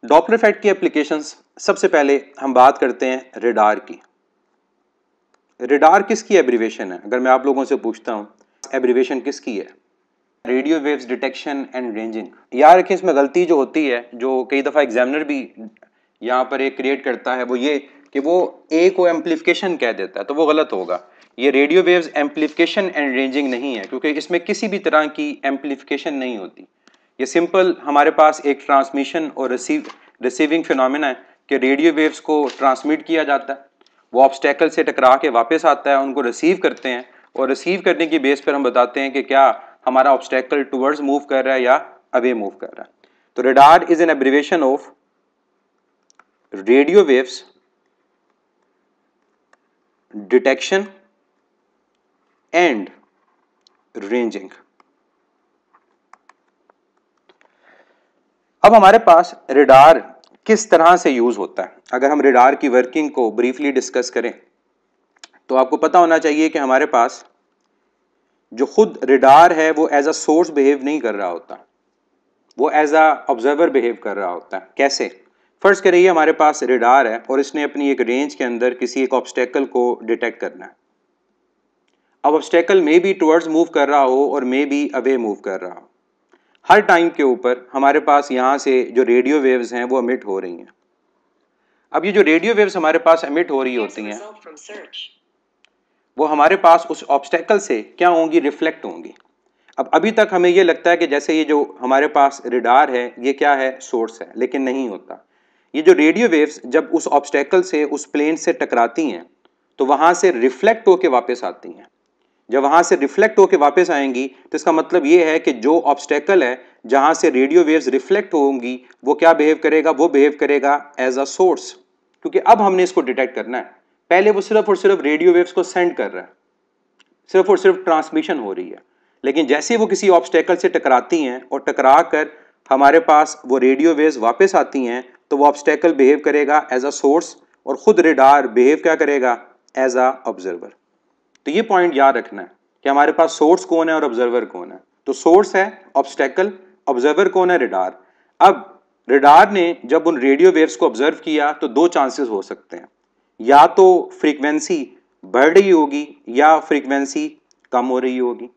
डॉपलर इफेक्ट की एप्लीकेशंस सबसे पहले हम बात करते हैं रेडार की रेडार किसकी एब्रीवेशन है अगर मैं आप लोगों से पूछता हूँ एब्रीवेशन किसकी है radio waves detection and ranging यार रखें इसमें गलती जो होती है जो कई दफ़ा एग्जामिनर भी यहाँ पर एक क्रिएट करता है वो ये कि वो ए को एम्पलीफिकेशन कह देता है तो वो गलत होगा ये radio waves amplification and ranging नहीं है क्योंकि इसमें किसी भी तरह की एम्पलीफिकेशन नहीं होती ये सिंपल हमारे पास एक ट्रांसमिशन और रिसीव रिसीविंग फिनमिना है कि रेडियो वेव्स को ट्रांसमिट किया जाता है वो ऑब्स्टेकल से टकरा के वापस आता है उनको रिसीव करते हैं और रिसीव करने की बेस पर हम बताते हैं कि क्या हमारा ऑब्स्टेकल टूवर्ड्स मूव कर रहा है या अवे मूव कर रहा है तो radar is an abbreviation of radio waves detection and ranging अब हमारे पास रेडार किस तरह से यूज होता है अगर हम रेडार की वर्किंग को ब्रीफली डिस्कस करें तो आपको पता होना चाहिए कि हमारे पास जो खुद रिडार है वो एज अ सोर्स बिहेव नहीं कर रहा होता वो एज अ ऑब्जर्वर बिहेव कर रहा होता है कैसे फ़र्ज़ करिए हमारे पास रिडार है और इसने अपनी एक रेंज के अंदर किसी एक ऑब्स्टेकल को डिटेक्ट करना है अब obstacle may be towards move कर रहा हो और मे बी अवे मूव कर रहा हो हर टाइम के ऊपर हमारे पास यहाँ से जो रेडियो वेव्स हैं वो अमिट हो रही हैं अब ये जो रेडियो वेव्स हमारे पास अमिट हो रही होती हैं वो हमारे पास उस ऑब्स्टेकल से क्या होंगी रिफ्लेक्ट होंगी अब अभी तक हमें ये लगता है कि जैसे ये जो हमारे पास रिडार है ये क्या है सोर्स है लेकिन नहीं होता ये जो रेडियो वेव्स जब उस ऑब्स्टेकल से उस प्लेन से टकराती हैं तो वहाँ से रिफ्लेक्ट होके वापस आती हैं जब वहाँ से रिफ्लेक्ट होके वापस आएंगी तो इसका मतलब ये है कि जो ऑब्स्टेकल है जहाँ से रेडियो वेव्स रिफ्लेक्ट होंगी वो क्या बिहेव करेगा वो बिहेव करेगा एज अ सोर्स क्योंकि अब हमने इसको डिटेक्ट करना है पहले वो सिर्फ और सिर्फ रेडियो वेव्स को सेंड कर रहा है सिर्फ और सिर्फ ट्रांसमिशन हो रही है लेकिन जैसे वो किसी ऑब्स्टेकल से टकराती हैं और टकरा कर हमारे पास वो रेडियो वेव्स वापस आती हैं तो वो ऑब्स्टेकल बिहेव करेगा एज अ सोर्स और ख़ुद रेडार बिहेव क्या करेगा एज अ ऑब्जर्वर तो ये पॉइंट याद रखना है कि हमारे पास सोर्स कौन है और ऑब्जर्वर कौन है तो सोर्स है ऑब्स्टेकल ऑब्जर्वर कौन है रेडार अब रेडार ने जब उन रेडियो वेव्स को ऑब्जर्व किया तो दो चांसेस हो सकते हैं या तो फ्रीक्वेंसी बढ़ रही होगी या फ्रीक्वेंसी कम हो रही होगी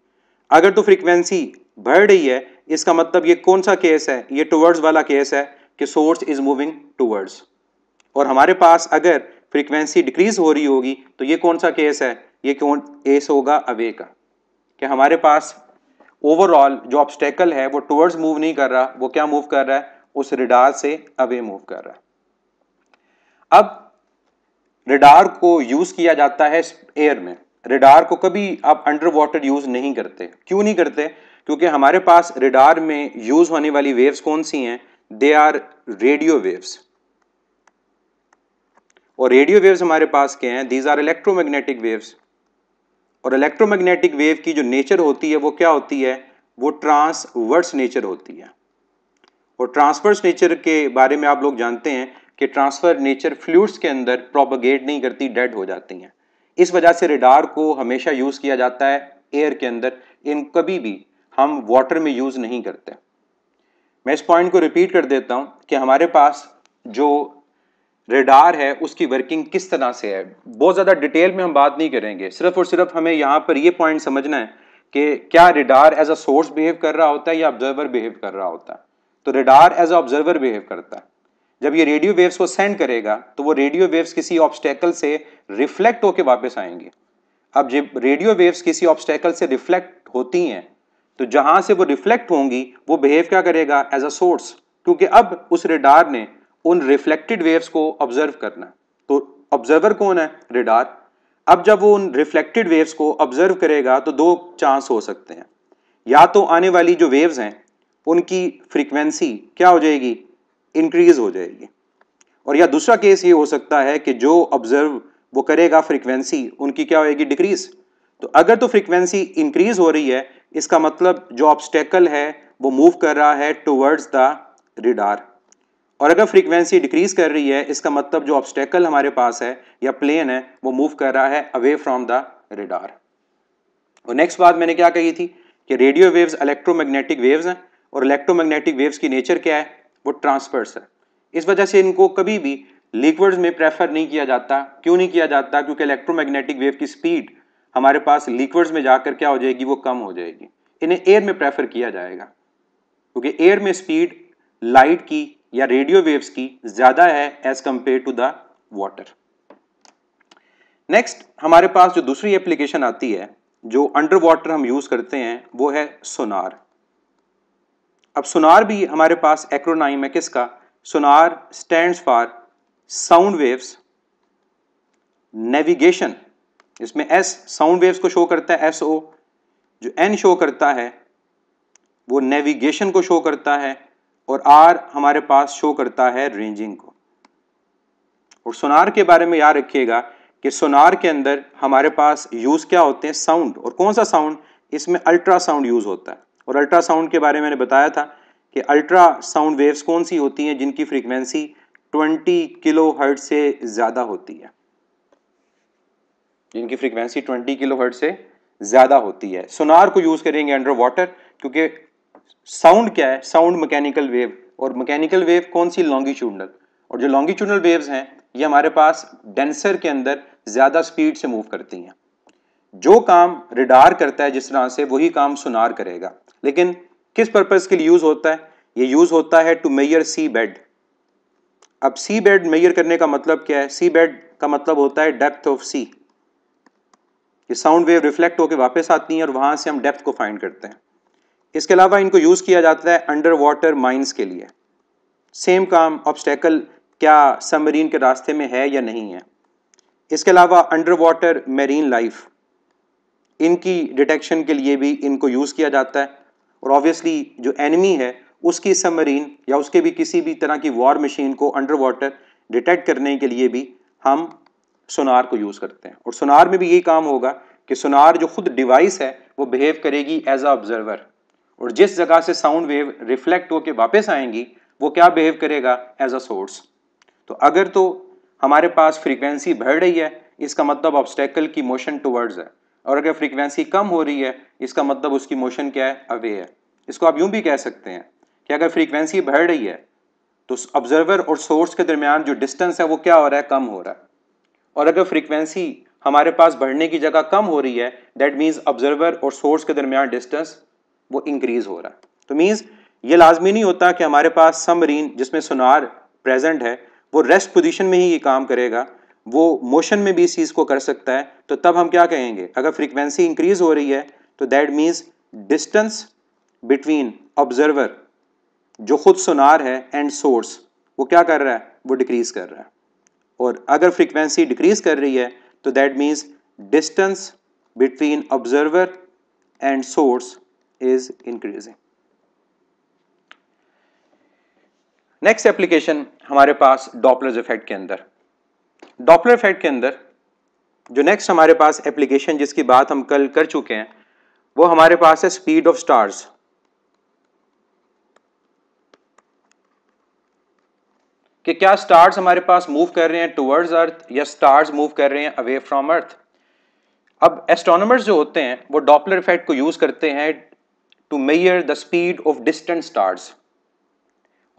अगर तो फ्रीक्वेंसी बढ़ रही है इसका मतलब ये कौन सा केस है ये टूवर्ड्स वाला केस है कि सोर्स इज मूविंग टूवर्ड्स और हमारे पास अगर फ्रीक्वेंसी डिक्रीज हो रही होगी तो ये कौन सा केस है ये कौन केस होगा अवे का कि हमारे पास ओवरऑल जो ऑब्स्टेकल है वो टूवर्ड्स मूव नहीं कर रहा वो क्या मूव कर रहा है उस रिडार से अवे मूव कर रहा है अब रेडार को यूज़ किया जाता है एयर में रेडार को कभी आप अंडर वाटर यूज़ नहीं करते क्यों नहीं करते क्योंकि हमारे पास रेडार में यूज़ होने वाली वेव्स कौन सी हैं दे आर रेडियो वेव्स और रेडियो वेव्स हमारे पास क्या हैं दीज आर इलेक्ट्रोमैग्नेटिक वेव्स और इलेक्ट्रोमैग्नेटिक वेव की जो नेचर होती है वो क्या होती है वो ट्रांसवर्स नेचर होती है और ट्रांसवर्स नेचर के बारे में आप लोग जानते हैं कि ट्रांसफ़र नेचर फ्लूड्स के अंदर प्रोपोगेट नहीं करती डेड हो जाती हैं इस वजह से रेडार को हमेशा यूज़ किया जाता है एयर के अंदर इन कभी भी हम वाटर में यूज़ नहीं करते मैं इस पॉइंट को रिपीट कर देता हूँ कि हमारे पास जो रेडार है उसकी वर्किंग किस तरह से है बहुत ज़्यादा डिटेल में हम बात नहीं करेंगे सिर्फ और सिर्फ हमें यहाँ पर ये पॉइंट समझना है कि क्या radar as a source behave कर रहा होता है या ऑब्जर्वर बिहेव कर रहा होता है तो radar as a observer behave करता है जब ये रेडियो वेव्स को सेंड करेगा तो वो रेडियो वेव्स किसी ऑब्स्टेकल से रिफ्लेक्ट होकर वापस आएंगे अब जब रेडियो वेव्स किसी ऑब्स्टेकल से रिफ्लेक्ट होती हैं तो जहां से वो रिफ्लेक्ट होंगी वो बिहेव क्या करेगा एज अ सोर्स क्योंकि अब उस रेडार ने उन रिफ्लेक्टेड वेव्स को ऑब्जर्व करना है तो ऑब्जर्वर कौन है रेडार अब जब वो उन रिफ्लेक्टेड वेव्स को ऑब्जर्व करेगा तो दो चांस हो सकते हैं या तो आने वाली जो वेव्स हैं उनकी फ्रीक्वेंसी क्या हो जाएगी इंक्रीज हो जाएगी और या दूसरा केस ये हो सकता है कि जो ऑब्जर्व वो करेगा फ्रीक्वेंसी उनकी क्या होएगी डिक्रीज तो अगर तो फ्रीक्वेंसी इंक्रीज हो रही है इसका मतलब जो ऑब्स्टेकल है वो मूव कर रहा है टुवर्ड्स द रिडार और अगर फ्रीक्वेंसी डिक्रीज कर रही है इसका मतलब जो ऑब्स्टेकल हमारे पास है या प्लेन है वो मूव कर रहा है अवे फ्रॉम द रिडार और नेक्स्ट बात मैंने क्या कही थी कि रेडियो वेव्स इलेक्ट्रोमैग्नेटिक वेव्स हैं और इलेक्ट्रोमैग्नेटिक वेव्स की नेचर क्या है वो ट्रांसफर्स है इस वजह से इनको कभी भी लिक्विड्स में प्रेफर नहीं किया जाता क्यों नहीं किया जाता क्योंकि इलेक्ट्रोमैग्नेटिक वेव की स्पीड हमारे पास लिक्विड्स में जाकर क्या हो जाएगी वो कम हो जाएगी इन्हें एयर में प्रेफर किया जाएगा क्योंकि एयर में स्पीड लाइट की या रेडियो वेव्स की ज़्यादा है as compare to the water next हमारे पास जो दूसरी एप्लीकेशन आती है जो अंडर वाटर हम यूज़ करते हैं वो है सोनार अब सोनार भी हमारे पास एक्रोनाइम है किसका sonar stand for sound waves navigation इसमें एस साउंड वेव्स को शो करता है एस ओ जो एन शो करता है वो नेविगेशन को शो करता है और आर हमारे पास शो करता है रेंजिंग को और सोनार के बारे में याद रखिएगा कि सोनार के अंदर हमारे पास यूज़ क्या होते हैं साउंड और कौन सा साउंड इसमें अल्ट्रासाउंड यूज़ होता है और अल्ट्रासाउंड के बारे में मैंने बताया था कि अल्ट्रासाउंड वेव्स कौन सी होती हैं जिनकी फ्रीक्वेंसी 20 किलो हर्ट से ज़्यादा होती है जिनकी फ्रीक्वेंसी 20 किलो हर्ट से ज़्यादा होती है सोनार को यूज़ करेंगे अंडर वाटर क्योंकि साउंड क्या है साउंड मैकेनिकल वेव और मैकेनिकल वेव कौन सी लॉन्गी और जो लॉन्गिट्यूडनल वेव्स हैं ये हमारे पास डेंसर के अंदर ज़्यादा स्पीड से मूव करती हैं जो काम रिडार करता है जिस तरह से वही काम सुनार करेगा लेकिन किस पर्पज़ के लिए यूज़ होता है ये यूज़ होता है टू मेयर सी बेड अब सी बेड मेयर करने का मतलब क्या है सी बेड का मतलब होता है डेप्थ ऑफ सी ये साउंड वेव रिफ्लेक्ट होकर वापस आती है और वहां से हम डेप्थ को फाइंड करते हैं इसके अलावा इनको यूज़ किया जाता है अंडर वाटर माइन्स के लिए सेम काम ऑब्स्टेकल क्या सबमरीन के रास्ते में है या नहीं है इसके अलावा अंडर वाटर मेरीन लाइफ इनकी डिटेक्शन के लिए भी इनको यूज़ किया जाता है और ऑब्वियसली जो एनिमी है उसकी सबमरीन या उसके भी किसी भी तरह की वॉर मशीन को अंडर वाटर डिटेक्ट करने के लिए भी हम सोनार को यूज़ करते हैं और सोनार में भी यही काम होगा कि सोनार जो खुद डिवाइस है वो बिहेव करेगी एज अ ऑब्जर्वर और जिस जगह से साउंड वेव रिफ्लेक्ट होकर वापस आएंगी वो क्या बिहेव करेगा एज अ सोर्स तो अगर तो हमारे पास फ्रीक्वेंसी बढ़ रही है इसका मतलब ऑब्स्टेकल की मोशन टूवर्ड्स है और अगर फ्रीक्वेंसी कम हो रही है इसका मतलब उसकी मोशन क्या है अवे है इसको आप यूं भी कह सकते हैं कि अगर फ्रीक्वेंसी बढ़ रही है तो ऑब्जर्वर और सोर्स के दरमियान जो डिस्टेंस है वो क्या हो रहा है कम हो रहा है और अगर फ्रीक्वेंसी हमारे पास बढ़ने की जगह कम हो रही है दैट मीन्स ऑब्जर्वर और सोर्स के दरमियान डिस्टेंस वो इंक्रीज हो रहा है तो मीन्स ये लाजमी नहीं होता कि हमारे पास समरीन जिसमें सुनार प्रेजेंट है वो रेस्ट पोजीशन में ही ये काम करेगा वो मोशन में भी इस चीज़ को कर सकता है तो तब हम क्या कहेंगे अगर फ्रीक्वेंसी इंक्रीज हो रही है तो that means distance between observer जो खुद सुनार है एंड सोर्स वो क्या कर रहा है वो डिक्रीज कर रहा है और अगर फ्रीक्वेंसी डिक्रीज कर रही है तो that means distance between observer and source is increasing next application हमारे पास डॉपलर्स इफेक्ट के अंदर डॉपलर इफेक्ट के अंदर जो नेक्स्ट हमारे पास एप्लीकेशन जिसकी बात हम कल कर चुके हैं वो हमारे पास है स्पीड ऑफ स्टार्स कि क्या स्टार्स हमारे पास मूव कर रहे हैं टुवर्ड्स अर्थ या स्टार्स मूव कर रहे हैं अवे फ्रॉम अर्थ अब एस्ट्रोनर्स जो होते हैं वो डॉपलर इफेक्ट को यूज़ करते हैं to measure the speed of distant stars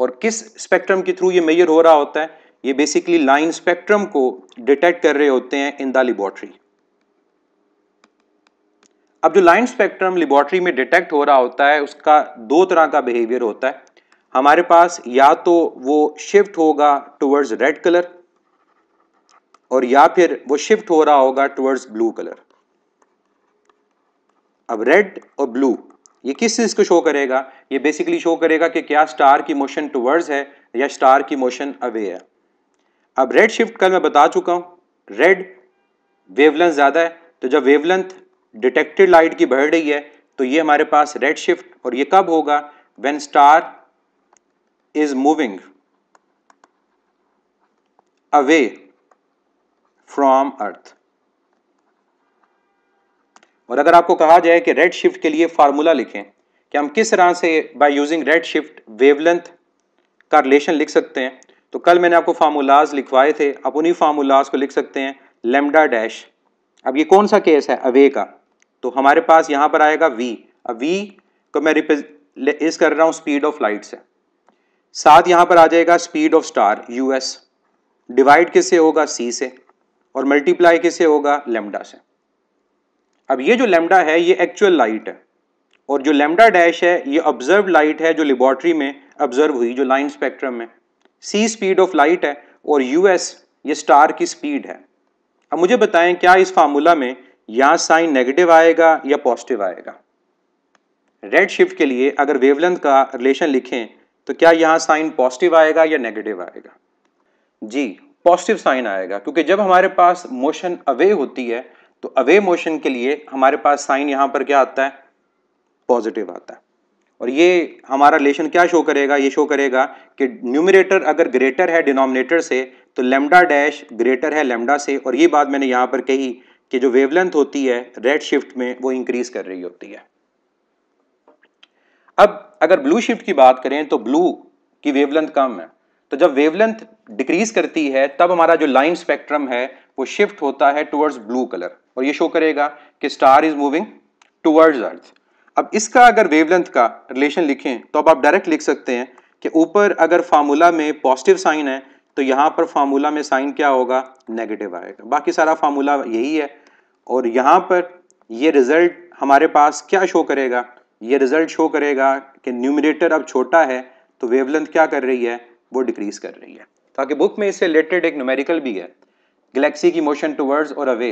और किस स्पेक्ट्रम के थ्रू ये मेयर हो रहा होता है ये बेसिकली लाइन स्पेक्ट्रम को डिटेक्ट कर रहे होते हैं इन द लिबॉर्ट्री अब जो लाइन स्पेक्ट्रम लिबॉर्ट्री में डिटेक्ट हो रहा होता है उसका दो तरह का बिहेवियर होता है हमारे पास या तो वो शिफ्ट होगा टुवर्ड्स रेड कलर और या फिर वो शिफ्ट हो रहा होगा टुवर्ड्स ब्लू कलर अब रेड और ब्लू ये किस चीज़ को शो करेगा ये बेसिकली शो करेगा कि क्या स्टार की मोशन टुवर्ड्स है या स्टार की मोशन अवे है अब रेड शिफ्ट कल मैं बता चुका हूँ रेड वेवलेंथ ज़्यादा है तो जब वेवलेंथ डिटेक्टेड लाइट की बढ़ रही है तो ये हमारे पास रेड शिफ्ट और ये कब होगा when star is moving away from earth और अगर आपको कहा जाए कि रेड शिफ्ट के लिए फार्मूला लिखें कि हम किस तरह से by using red shift wavelength का रिलेशन लिख सकते हैं तो कल मैंने आपको फार्मूलाज लिखवाए थे आप उन्हीं फार्मूलाज को लिख सकते हैं लेमडा डैश अब ये कौन सा केस है अवे का तो हमारे पास यहाँ पर आएगा वी अब वी को मैं इस कर रहा हूँ स्पीड ऑफ लाइट से साथ यहाँ पर आ जाएगा speed of star U S divide किससे होगा सी से और मल्टीप्लाई किससे होगा लेमडा से अब ये जो लेमडा है ये एक्चुअल लाइट है और जो लेमडा डैश है ये ऑब्जर्व लाइट है जो लेबॉर्ट्री में ऑब्जर्व हुई जो लाइन स्पेक्ट्रम में सी स्पीड ऑफ लाइट है और यूएस ये स्टार की स्पीड है अब मुझे बताएं क्या इस फार्मूला में या साइन नेगेटिव आएगा या पॉजिटिव आएगा रेड शिफ्ट के लिए अगर वेवलेंथ का रिलेशन लिखें तो क्या यहाँ साइन पॉजिटिव आएगा या नेगेटिव आएगा जी पॉजिटिव साइन आएगा क्योंकि जब हमारे पास मोशन अवे होती है तो अवे मोशन के लिए हमारे पास साइन यहाँ पर क्या आता है पॉजिटिव आता है और ये हमारा रिलेशन क्या शो करेगा ये शो करेगा कि न्यूमिनेटर अगर ग्रेटर है डिनोमिनेटर से तो लेमडा डैश ग्रेटर है लेमडा से और ये बात मैंने यहाँ पर कही कि जो वेवलेंथ होती है रेड शिफ्ट में वो इंक्रीज कर रही होती है अब अगर ब्लू शिफ्ट की बात करें तो ब्लू की वेवलेंथ कम है तो जब वेवलेंथ डिक्रीज करती है तब हमारा जो लाइन स्पेक्ट्रम है वो शिफ्ट होता है टुवर्ड्स ब्लू कलर और ये शो करेगा कि star is moving towards earth अब इसका अगर वेवलेंथ का रिलेशन लिखें तो अब आप डायरेक्ट लिख सकते हैं कि ऊपर अगर फार्मूला में पॉजिटिव साइन है तो यहाँ पर फार्मूला में साइन क्या होगा नेगेटिव आएगा बाकी सारा फार्मूला यही है और यहाँ पर ये रिज़ल्ट हमारे पास क्या शो करेगा ये रिज़ल्ट शो करेगा कि न्यूमिनेटर अब छोटा है तो वेवलेंथ क्या कर रही है वो डिक्रीज़ कर रही है ताकि तो बुक में इससे रिलेटेड एक न्यूमेरिकल भी है गलेक्सी की मोशन टूवर्ड्स और अवे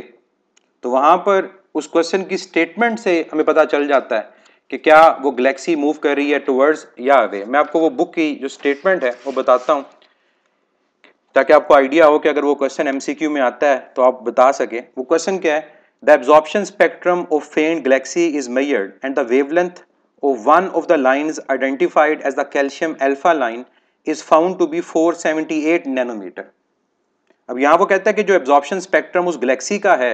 तो वहाँ पर उस क्वेश्चन की स्टेटमेंट से हमें पता चल जाता है कि क्या वो गलेक्सी मूव कर रही है टुवर्ड्स या अवे मैं आपको वो बुक की जो स्टेटमेंट है वो बताता हूँ ताकि आपको आइडिया हो कि अगर वो क्वेश्चन एमसीक्यू में आता है तो आप बता सके वो क्वेश्चन क्या है the absorption spectrum of faint galaxy is measured and the wavelength of one of the lines identified as the calcium alpha line is found to be 478 nanometre अब यहाँ वो कहता है कि जो एब्जॉर्प्शन स्पेक्ट्रम उस गलेक्सी का है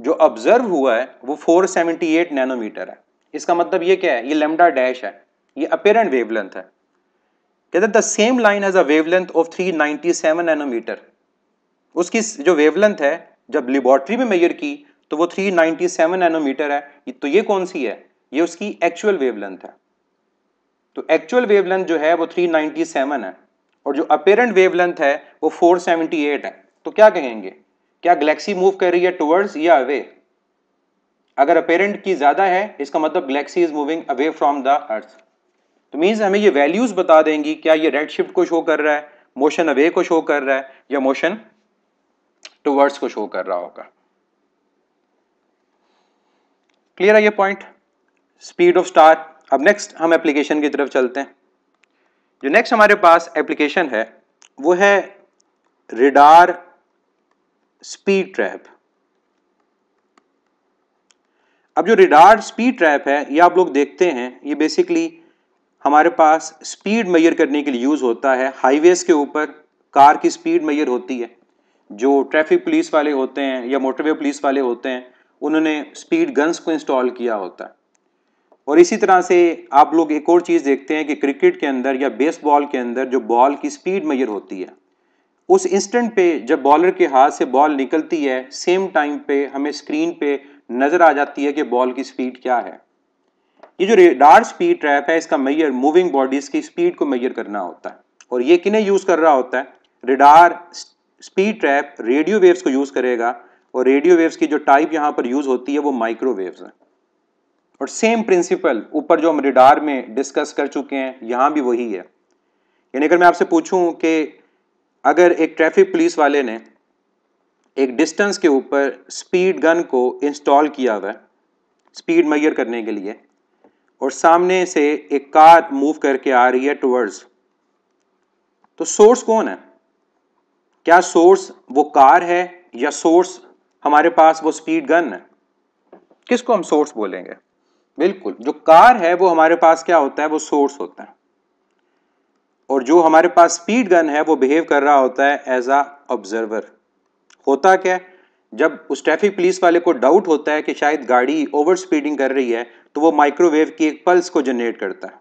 जो ऑब्जर्व हुआ है वो 478 नैनोमीटर है इसका मतलब ये क्या है ये लेमडा डैश है ये अपेरेंट वेवलेंथ है कहते the same line as a wavelength of 397 nanometre उसकी जो वेवलेंथ है जब लेबॉर्ट्री में मेजर की तो वो 397 नैनोमीटर है तो ये कौन सी है ये उसकी एक्चुअल वेवलेंथ है तो एक्चुअल वेवलेंथ जो है वो 397 है और जो अपेरेंट वेवलेंथ है वो 478 है तो क्या कहेंगे क्या गलेक्सी मूव कर रही है टुवर्ड्स या अवे अगर अपेरेंट की ज़्यादा है इसका मतलब galaxy is moving away from the earth तो मीन्स हमें ये वैल्यूज़ बता देंगी क्या ये रेड शिफ्ट को शो कर रहा है मोशन अवे को शो कर रहा है या मोशन टूवर्ड्स को शो कर रहा होगा क्लियर है ये पॉइंट स्पीड ऑफ स्टार अब नेक्स्ट हम एप्लीकेशन की तरफ चलते हैं जो नेक्स्ट हमारे पास एप्लीकेशन है वो है रिडार स्पीड ट्रैप अब जो रिडार्ड स्पीड ट्रैप है ये आप लोग देखते हैं ये बेसिकली हमारे पास स्पीड मेजर करने के लिए यूज़ होता है हाईवेज के ऊपर कार की स्पीड मेजर होती है जो ट्रैफिक पुलिस वाले होते हैं या मोटरवे पुलिस वाले होते हैं उन्होंने स्पीड गन्स को इंस्टॉल किया होता है और इसी तरह से आप लोग एक और चीज़ देखते हैं कि क्रिकेट के अंदर या बेसबॉल के अंदर जो बॉल की स्पीड मेजर होती है उस इंस्टेंट पे जब बॉलर के हाथ से बॉल निकलती है सेम टाइम पे हमें स्क्रीन पे नज़र आ जाती है कि बॉल की स्पीड क्या है ये जो रेडार स्पीड ट्रैप है इसका मैयर मूविंग बॉडीज़ की स्पीड को मैयर करना होता है और ये किन्हें यूज़ कर रहा होता है radar speed trap radio waves को यूज़ करेगा और रेडियो वेव्स की जो टाइप यहाँ पर यूज़ होती है वो माइक्रोवेव्स है और सेम प्रिंसिपल ऊपर जो हम रेडार में डिस्कस कर चुके हैं यहाँ भी वही है यानी अगर मैं आपसे पूछूं कि अगर एक ट्रैफिक पुलिस वाले ने एक डिस्टेंस के ऊपर स्पीड गन को इंस्टॉल किया हुआ है स्पीड मैयर करने के लिए और सामने से एक कार मूव करके आ रही है टूवर्ड्स तो सोर्स कौन है क्या सोर्स वो कार है या सोर्स हमारे पास वो स्पीड गन है किसको हम सोर्स बोलेंगे बिल्कुल जो कार है वो हमारे पास क्या होता है वो सोर्स होता है और जो हमारे पास स्पीड गन है वो बिहेव कर रहा होता है एज अ ऑब्जर्वर होता क्या जब उस ट्रैफिक पुलिस वाले को डाउट होता है कि शायद गाड़ी ओवर स्पीडिंग कर रही है तो वो माइक्रोवेव की एक पल्स को जनरेट करता है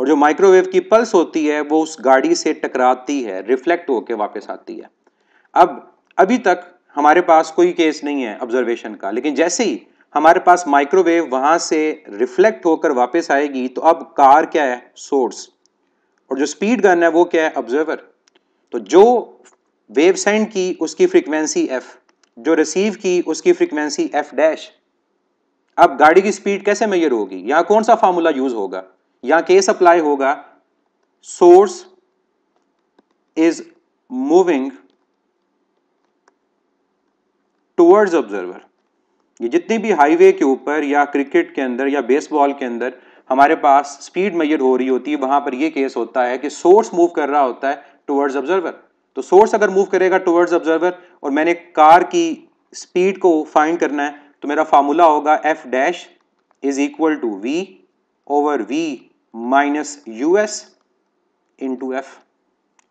और जो माइक्रोवेव की पल्स होती है वो उस गाड़ी से टकराती है रिफ्लेक्ट होकर वापस आती है अब अभी तक हमारे पास कोई केस नहीं है ऑब्जर्वेशन का लेकिन जैसे ही हमारे पास माइक्रोवेव वहां से रिफ्लेक्ट होकर वापस आएगी तो अब कार क्या है सोर्स और जो स्पीड गन है वो क्या है ऑब्जर्वर तो जो वेव सेंड की उसकी फ्रीक्वेंसी एफ जो रिसीव की उसकी फ्रीक्वेंसी एफ डैश अब गाड़ी की स्पीड कैसे मैयर होगी यहां कौन सा फार्मूला यूज होगा यहां केस अप्लाई होगा source is moving towards observer ये जितनी भी हाईवे के ऊपर या क्रिकेट के अंदर या बेसबॉल के अंदर हमारे पास स्पीड मेजर हो रही होती है वहां पर ये केस होता है कि सोर्स मूव कर रहा होता है टुवर्ड्स ऑब्जर्वर तो सोर्स अगर मूव करेगा टुवर्ड्स ऑब्जर्वर और मैंने कार की स्पीड को फाइंड करना है तो मेरा फार्मूला होगा F dash is equal to V over we minus you S to F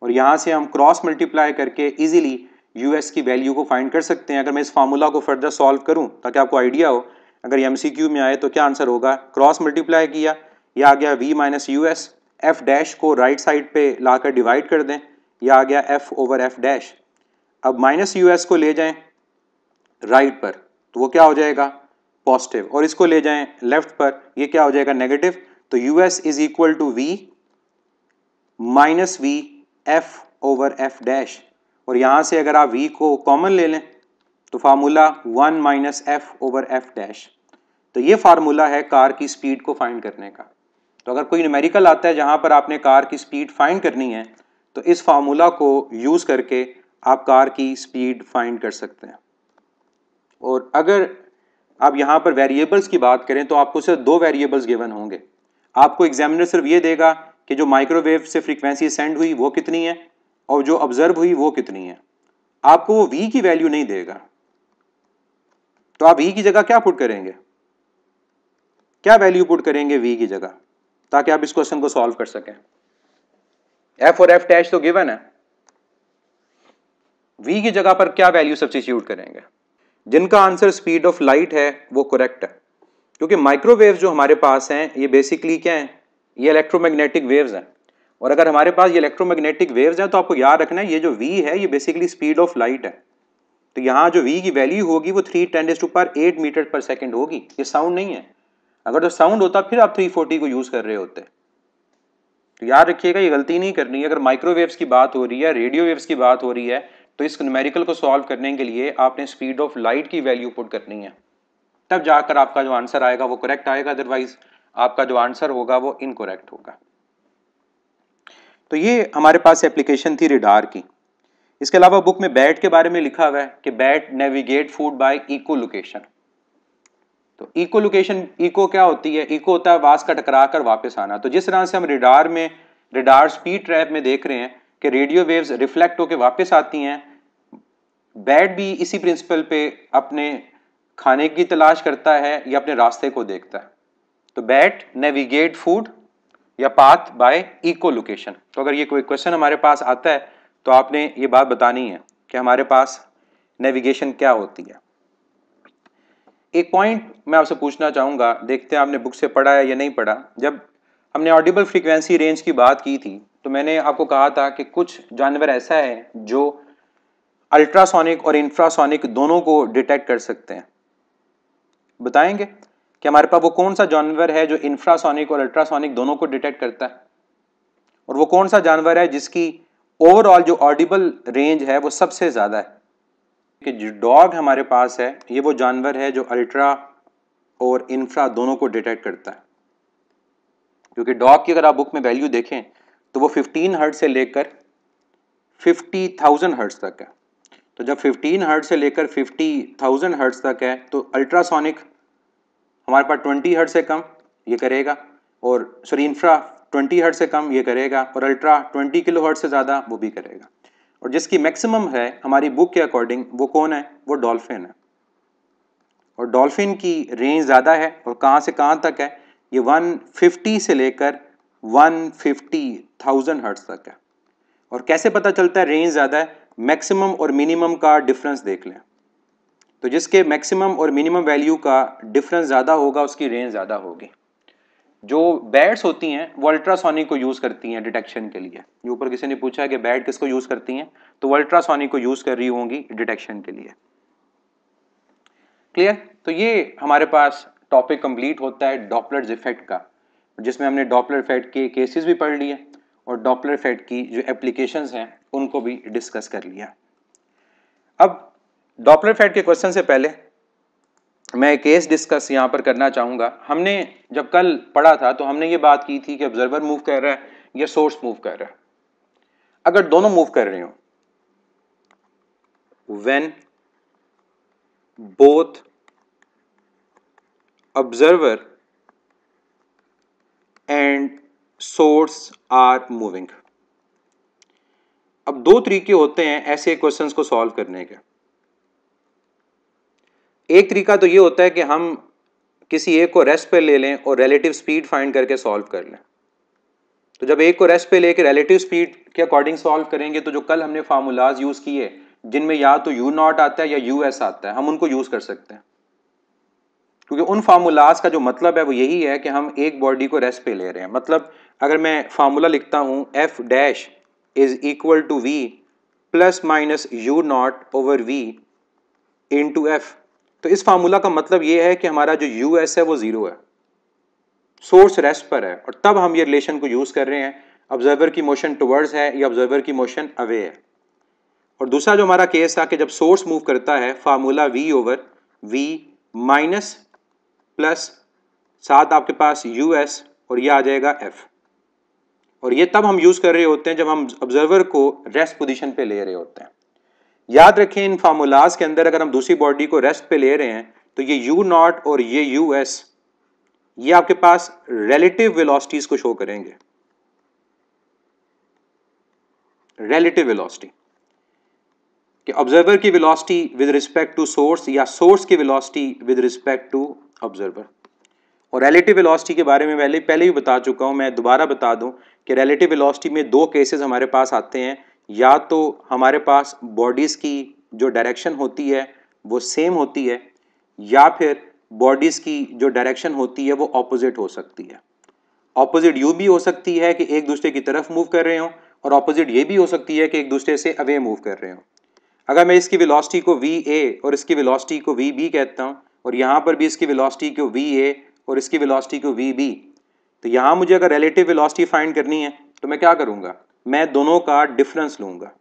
और यहाँ से हम क्रॉस मल्टीप्लाई करके इजीली यूएस की वैल्यू को फाइंड कर सकते हैं अगर मैं इस फार्मूला को फर्दर सॉल्व करूँ ताकि आपको आइडिया हो अगर एम में आए तो क्या आंसर होगा क्रॉस मल्टीप्लाई किया या आ गया V minus you S F dash को राइट साइड पे लाकर डिवाइड कर दें या आ गया एफ ओवर एफ डैश अब माइनस यू एस को ले जाएं राइट पर तो वो क्या हो जाएगा पॉजिटिव और इसको ले जाएं लेफ्ट पर ये क्या हो जाएगा नेगेटिव तो U S is equal to we minus V F over F dash और यहाँ से अगर आप वी को कॉमन ले लें तो formula one minus F over F dash तो ये फार्मूला है कार की स्पीड को फाइंड करने का तो अगर कोई न्यूमेरिकल आता है जहाँ पर आपने कार की स्पीड फाइंड करनी है तो इस फार्मूला को यूज़ करके आप कार की स्पीड फाइंड कर सकते हैं और अगर आप यहाँ पर वेरिएबल्स की बात करें तो आपको सिर्फ दो वेरिएबल्स गिवन होंगे आपको एग्जामिनर सिर्फ ये देगा कि जो माइक्रोवेव से फ्रीक्वेंसी सेंड हुई वो कितनी है और जो ऑब्जर्व हुई वो कितनी है आपको वो वी की वैल्यू नहीं देगा तो आप ही e की जगह क्या पुट करेंगे क्या वैल्यू पुट करेंगे वी की जगह ताकि आप इस क्वेश्चन को सॉल्व कर सकें एफ और एफ टैच तो गिवन है वी की जगह पर क्या वैल्यू सब्सिट्यूट करेंगे जिनका आंसर स्पीड ऑफ लाइट है वो करेक्ट है क्योंकि माइक्रोवेव जो हमारे पास हैं ये बेसिकली क्या हैं ये इलेक्ट्रोमैग्नेटिक वेव्स हैं और अगर हमारे पास ये इलेक्ट्रोमैग्नेटिक वेव्स हैं तो आपको याद रखना है ये जो वी है ये बेसिकली स्पीड ऑफ लाइट है तो यहाँ जो वी की वैल्यू होगी वो three ten raise to power eight metre per second होगी ये साउंड नहीं है अगर तो साउंड होता फिर आप थ्री फोर्टी को यूज़ कर रहे होते तो याद रखिएगा ये गलती नहीं करनी है अगर माइक्रोवेव्स की बात हो रही है रेडियो वेव्स की बात हो रही है तो इस न्यूमेरिकल को सॉल्व करने के लिए आपने स्पीड ऑफ लाइट की वैल्यू पुट करनी है तब जाकर आपका जो आंसर आएगा वो करेक्ट आएगा अदरवाइज आपका जो आंसर होगा वो इनकोरेक्ट होगा तो ये हमारे पास एप्लीकेशन थी रिडार की इसके अलावा बुक में बैट के बारे में लिखा हुआ है कि bat navigate food by echo location तो इको लोकेशन इको क्या होती है इको होता है वास का टकरा कर वापस आना तो जिस तरह से हम रिडार में रिडार स्पीड ट्रैप में देख रहे हैं कि रेडियो वेव्स रिफ्लेक्ट होकर वापस आती हैं बैट भी इसी प्रिंसिपल पे अपने खाने की तलाश करता है या अपने रास्ते को देखता है तो बैट नेविगेट फूड या पाथ बाय इको लोकेशन तो अगर ये कोई क्वेश्चन हमारे पास आता है तो आपने ये बात बतानी है कि हमारे पास नेविगेशन क्या होती है एक पॉइंट मैं आपसे पूछना चाहूँगा देखते हैं आपने बुक से पढ़ा है या नहीं पढ़ा जब हमने ऑडिबल फ्रीक्वेंसी रेंज की बात की थी तो मैंने आपको कहा था कि कुछ जानवर ऐसा है जो अल्ट्रासोनिक और इंफ्रासोनिक दोनों को डिटेक्ट कर सकते हैं बताएंगे कि हमारे पास वो कौन सा जानवर है जो इंफ्रासोनिक और अल्ट्रासोनिक दोनों को डिटेक्ट करता है और वो कौन सा जानवर है जिसकी ओवरऑल जो ऑडिबल रेंज है वो सबसे ज़्यादा है कि जो डॉग हमारे पास है ये वो जानवर है जो अल्ट्रा और इंफ्रा दोनों को डिटेक्ट करता है क्योंकि डॉग की अगर आप बुक में वैल्यू देखें तो वो 15 हर्ट से लेकर 50,000 थाउजेंड तक है तो जब 15 हर्ट से लेकर 50,000 हर्ट्स तक है तो अल्ट्रासोनिक हमारे पास 20 हर्ट से कम ये करेगा और सॉरी इंफ्रा 20 हर्ट से कम ये करेगा और अल्ट्रा 20 किलो हर्ट से ज़्यादा वो भी करेगा और जिसकी मैक्सिमम है हमारी बुक के अकॉर्डिंग वो कौन है वो डॉल्फिन है और डॉल्फिन की रेंज ज़्यादा है और कहाँ से कहाँ तक है ये 150 से लेकर 150,000 हर्ट्स तक है और कैसे पता चलता है रेंज ज़्यादा है मैक्सिमम और मिनिमम का डिफरेंस देख लें तो जिसके मैक्सिमम और मिनिमम वैल्यू का डिफरेंस ज़्यादा होगा उसकी रेंज ज़्यादा होगी जो बैट्स होती हैं वो अल्ट्रासोनिक को यूज़ करती हैं डिटेक्शन के लिए ये ऊपर किसी ने पूछा है कि बैट किसको यूज़ करती हैं तो वो अल्ट्रासोनिक को यूज़ कर रही होंगी डिटेक्शन के लिए क्लियर तो ये हमारे पास टॉपिक कंप्लीट होता है डॉपलर इफेक्ट का जिसमें हमने डॉपलर इफेक्ट के केसेस भी पढ़ लिए और डॉपलर इफेक्ट की जो एप्लीकेशन हैं उनको भी डिस्कस कर लिया अब डॉपलर इफेक्ट के क्वेश्चन से पहले मैं केस डिस्कस यहाँ पर करना चाहूँगा हमने जब कल पढ़ा था तो हमने ये बात की थी कि ऑब्जर्वर मूव कर रहा है या सोर्स मूव कर रहा है अगर दोनों मूव कर रहे हो when both observer and source are moving अब दो तरीके होते हैं ऐसे क्वेश्चंस को सॉल्व करने के एक तरीका तो ये होता है कि हम किसी एक को रेस्ट पे ले लें और रिलेटिव स्पीड फाइंड करके सॉल्व कर लें तो जब एक को रेस्ट पे लेके रिलेटिव स्पीड के अकॉर्डिंग सॉल्व करेंगे तो जो कल हमने फार्मूलाज यूज़ किए जिनमें या तो यू नॉट आता है या यू एस आता है हम उनको यूज़ कर सकते हैं क्योंकि उन फार्मूलाज का जो मतलब है वो यही है कि हम एक बॉडी को रेस्ट पे ले रहे हैं मतलब अगर मैं फार्मूला लिखता हूँ F dash is equal to V plus minus you not over we into F तो इस फार्मूला का मतलब ये है कि हमारा जो यू एस है वो ज़ीरो है सोर्स रेस्ट पर है और तब हम ये रिलेशन को यूज़ कर रहे हैं ऑब्जर्वर की मोशन टुवर्ड्स है या ऑब्जर्वर की मोशन अवे है और दूसरा जो हमारा केस था कि जब सोर्स मूव करता है formula V over we minus plus साथ आपके पास यू एस और ये आ जाएगा एफ और ये तब हम यूज़ कर रहे होते हैं जब हम ऑब्जर्वर को रेस्ट पोजिशन पर ले रहे होते हैं याद रखें इन फार्मूलाज के अंदर अगर हम दूसरी बॉडी को रेस्ट पे ले रहे हैं तो ये यू नॉट और ये यू एस ये आपके पास रिलेटिव वेलोसिटीज को शो करेंगे रिलेटिव वेलोसिटी कि ऑब्जर्वर की velocity with respect to source या सोर्स की velocity with respect to observer और रिलेटिव वेलोसिटी के बारे में पहले पहले भी बता चुका हूं मैं दोबारा बता दूं कि रिलेटिव वेलोसिटी में दो केसेस हमारे पास आते हैं या तो हमारे पास बॉडीज़ की जो डायरेक्शन होती है वो सेम होती है या फिर बॉडीज़ की जो डायरेक्शन होती है वो ऑपोजिट हो सकती है ऑपोजिट यू भी हो सकती है कि एक दूसरे की तरफ मूव कर रहे हों और ऑपोजिट ये भी हो सकती है कि एक दूसरे से अवे मूव कर रहे हों अगर मैं इसकी विलॉसिटी को वी ए और इसकी विलॉसिटी को वी बी कहता हूँ और यहाँ पर भी इसकी विलॉसिटी को वी ए और इसकी विलॉसिटी को वी बी तो यहाँ मुझे अगर रिलेटिव विलॉसिटी फाइंड करनी है तो मैं क्या करूँगा मैं दोनों का डिफरेंस लूंगा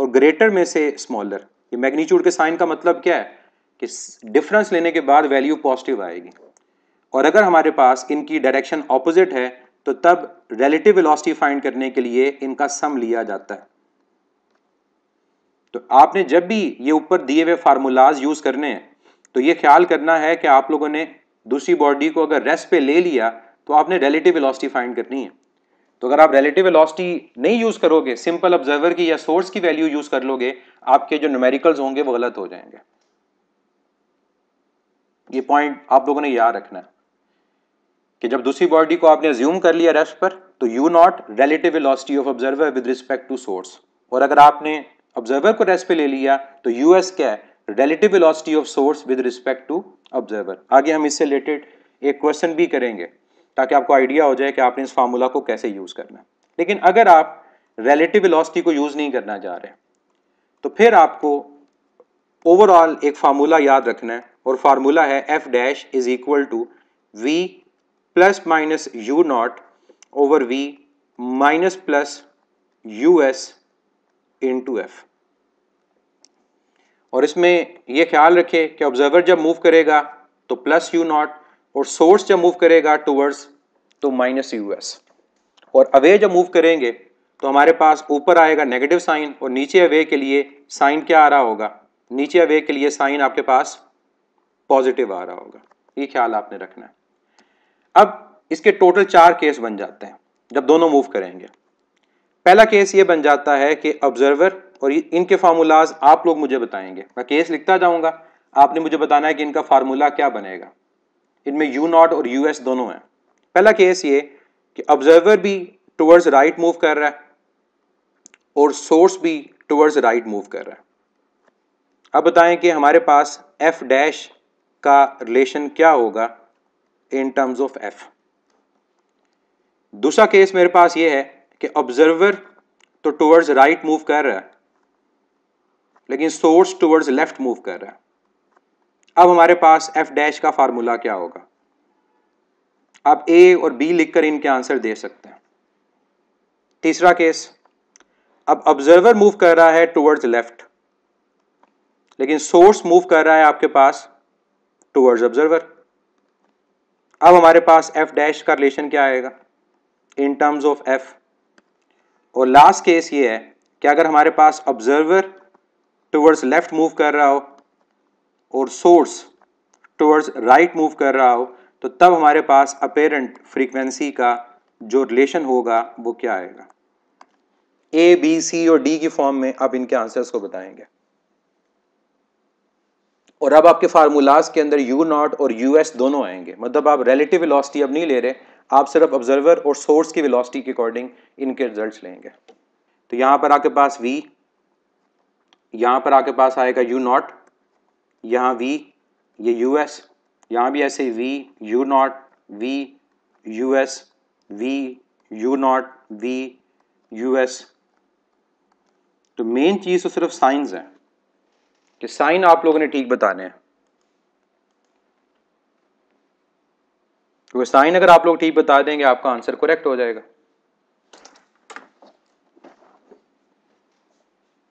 और ग्रेटर में से स्मॉलर ये मैग्नीट्यूड के साइन का मतलब क्या है कि डिफरेंस लेने के बाद वैल्यू पॉजिटिव आएगी और अगर हमारे पास इनकी डायरेक्शन ऑपोजिट है तो तब रिलेटिव वेलोसिटी फाइंड करने के लिए इनका सम लिया जाता है तो आपने जब भी ये ऊपर दिए हुए फार्मूलाज यूज़ करने हैं तो ये ख्याल करना है कि आप लोगों ने दूसरी बॉडी को अगर रेस्ट पे ले लिया तो आपने रिलेटिव वेलोसिटी फाइंड करनी है तो अगर आप रिलेटिव वेलोसिटी नहीं यूज़ करोगे सिंपल ऑब्जर्वर की या सोर्स की वैल्यू यूज़ कर लोगे आपके जो न्यूमेरिकल्स होंगे वो गलत हो जाएंगे ये पॉइंट आप लोगों ने याद रखना है कि जब दूसरी बॉडी को आपने ज्यूम कर लिया रेस्ट पर तो U naught relative velocity of observer with respect to source और अगर आपने ऑब्जर्वर को रेस्ट पे ले लिया तो यूएस क्या है relative velocity of source with respect to observer आगे हम इससे रिलेटेड एक क्वेश्चन भी करेंगे ताकि आपको आइडिया हो जाए कि आपने इस फार्मूला को कैसे यूज़ करना है लेकिन अगर आप रिलेटिव वेलोसिटी को यूज़ नहीं करना चाह रहे तो फिर आपको ओवरऑल एक फार्मूला याद रखना है और फार्मूला है F dash is equal to V plus minus you not over we minus plus U S into F और इसमें यह ख्याल रखें कि ऑब्जर्वर जब मूव करेगा तो प्लस यू नॉट और सोर्स जब मूव करेगा टूवर्ड्स तो माइनस यूएस और अवे जब मूव करेंगे तो हमारे पास ऊपर आएगा नेगेटिव साइन और नीचे अवे के लिए साइन क्या आ रहा होगा नीचे अवे के लिए साइन आपके पास पॉजिटिव आ रहा होगा ये ख्याल आपने रखना है अब इसके टोटल चार केस बन जाते हैं जब दोनों मूव करेंगे पहला केस ये बन जाता है कि ऑब्जर्वर और इनके फार्मूलाज आप लोग मुझे बताएंगे मैं केस लिखता जाऊंगा आपने मुझे बताना है कि इनका फार्मूला क्या बनेगा इनमें यू नॉट और यूएस दोनों हैं पहला केस ये कि ऑब्जर्वर भी टुवर्ड्स राइट मूव कर रहा है और सोर्स भी टुवर्ड्स राइट मूव कर रहा है अब बताएं कि हमारे पास एफ डैश का रिलेशन क्या होगा इन टर्म्स ऑफ एफ दूसरा केस मेरे पास ये है कि ऑब्जर्वर तो टुवर्ड्स राइट मूव कर रहा है लेकिन सोर्स टुवर्ड्स लेफ्ट मूव कर रहा है अब हमारे पास एफ डैश का फार्मूला क्या होगा आप ए और बी लिखकर इनके आंसर दे सकते हैं तीसरा केस अब ऑब्जर्वर मूव कर रहा है टुवर्ड्स लेफ्ट लेकिन सोर्स मूव कर रहा है आपके पास टुवर्ड्स ऑब्जर्वर अब हमारे पास एफ डैश का रिलेशन क्या आएगा इन टर्म्स ऑफ एफ और लास्ट केस ये है कि अगर हमारे पास ऑब्जर्वर टुवर्ड्स लेफ्ट मूव कर रहा हो और सोर्स टूवर्ड्स राइट मूव कर रहा हो तो तब हमारे पास अपेरेंट फ्रीक्वेंसी का जो रिलेशन होगा वो क्या आएगा ए बी सी और डी की फॉर्म में आप इनके आंसर्स को बताएंगे और अब आपके फार्मूलाज के अंदर यू नॉट और यू एस दोनों आएंगे मतलब आप रिलेटिव वेलोसिटी अब नहीं ले रहे आप सिर्फ ऑब्जर्वर और सोर्स की वेलोसिटी के अकॉर्डिंग इनके रिजल्ट्स लेंगे तो यहां पर आपके पास वी यहां पर आपके पास आएगा यू नॉट यहाँ वी ये यू एस यहाँ भी ऐसे V U not V U S V U not V U S तो मेन चीज़ तो सिर्फ साइंस है कि साइन आप लोगों ने ठीक बताने हैं क्योंकि तो साइन अगर आप लोग ठीक बता देंगे आपका आंसर करेक्ट हो जाएगा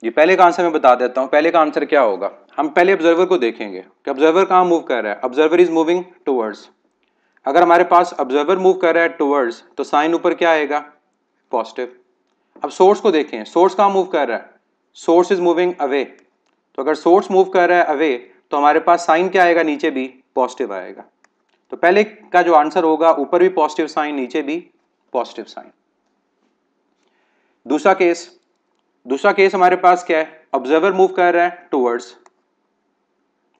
ये पहले का आंसर मैं बता देता हूँ पहले का आंसर क्या होगा हम पहले ऑब्जर्वर को देखेंगे कि ऑब्जर्वर कहाँ मूव कर रहा है ऑब्जर्वर इज मूविंग टूवर्ड्स अगर हमारे पास ऑब्जर्वर मूव कर रहा है टूवर्ड्स तो साइन ऊपर क्या आएगा पॉजिटिव अब सोर्स को देखें सोर्स कहाँ मूव कर रहा है सोर्स इज मूविंग अवे तो अगर सोर्स मूव कर रहा है अवे तो हमारे पास साइन क्या आएगा नीचे भी पॉजिटिव आएगा तो पहले का जो आंसर होगा ऊपर भी पॉजिटिव साइन नीचे भी पॉजिटिव साइन दूसरा केस दूसरा केस हमारे पास क्या है ऑब्जर्वर मूव कर रहा है टूवर्ड्स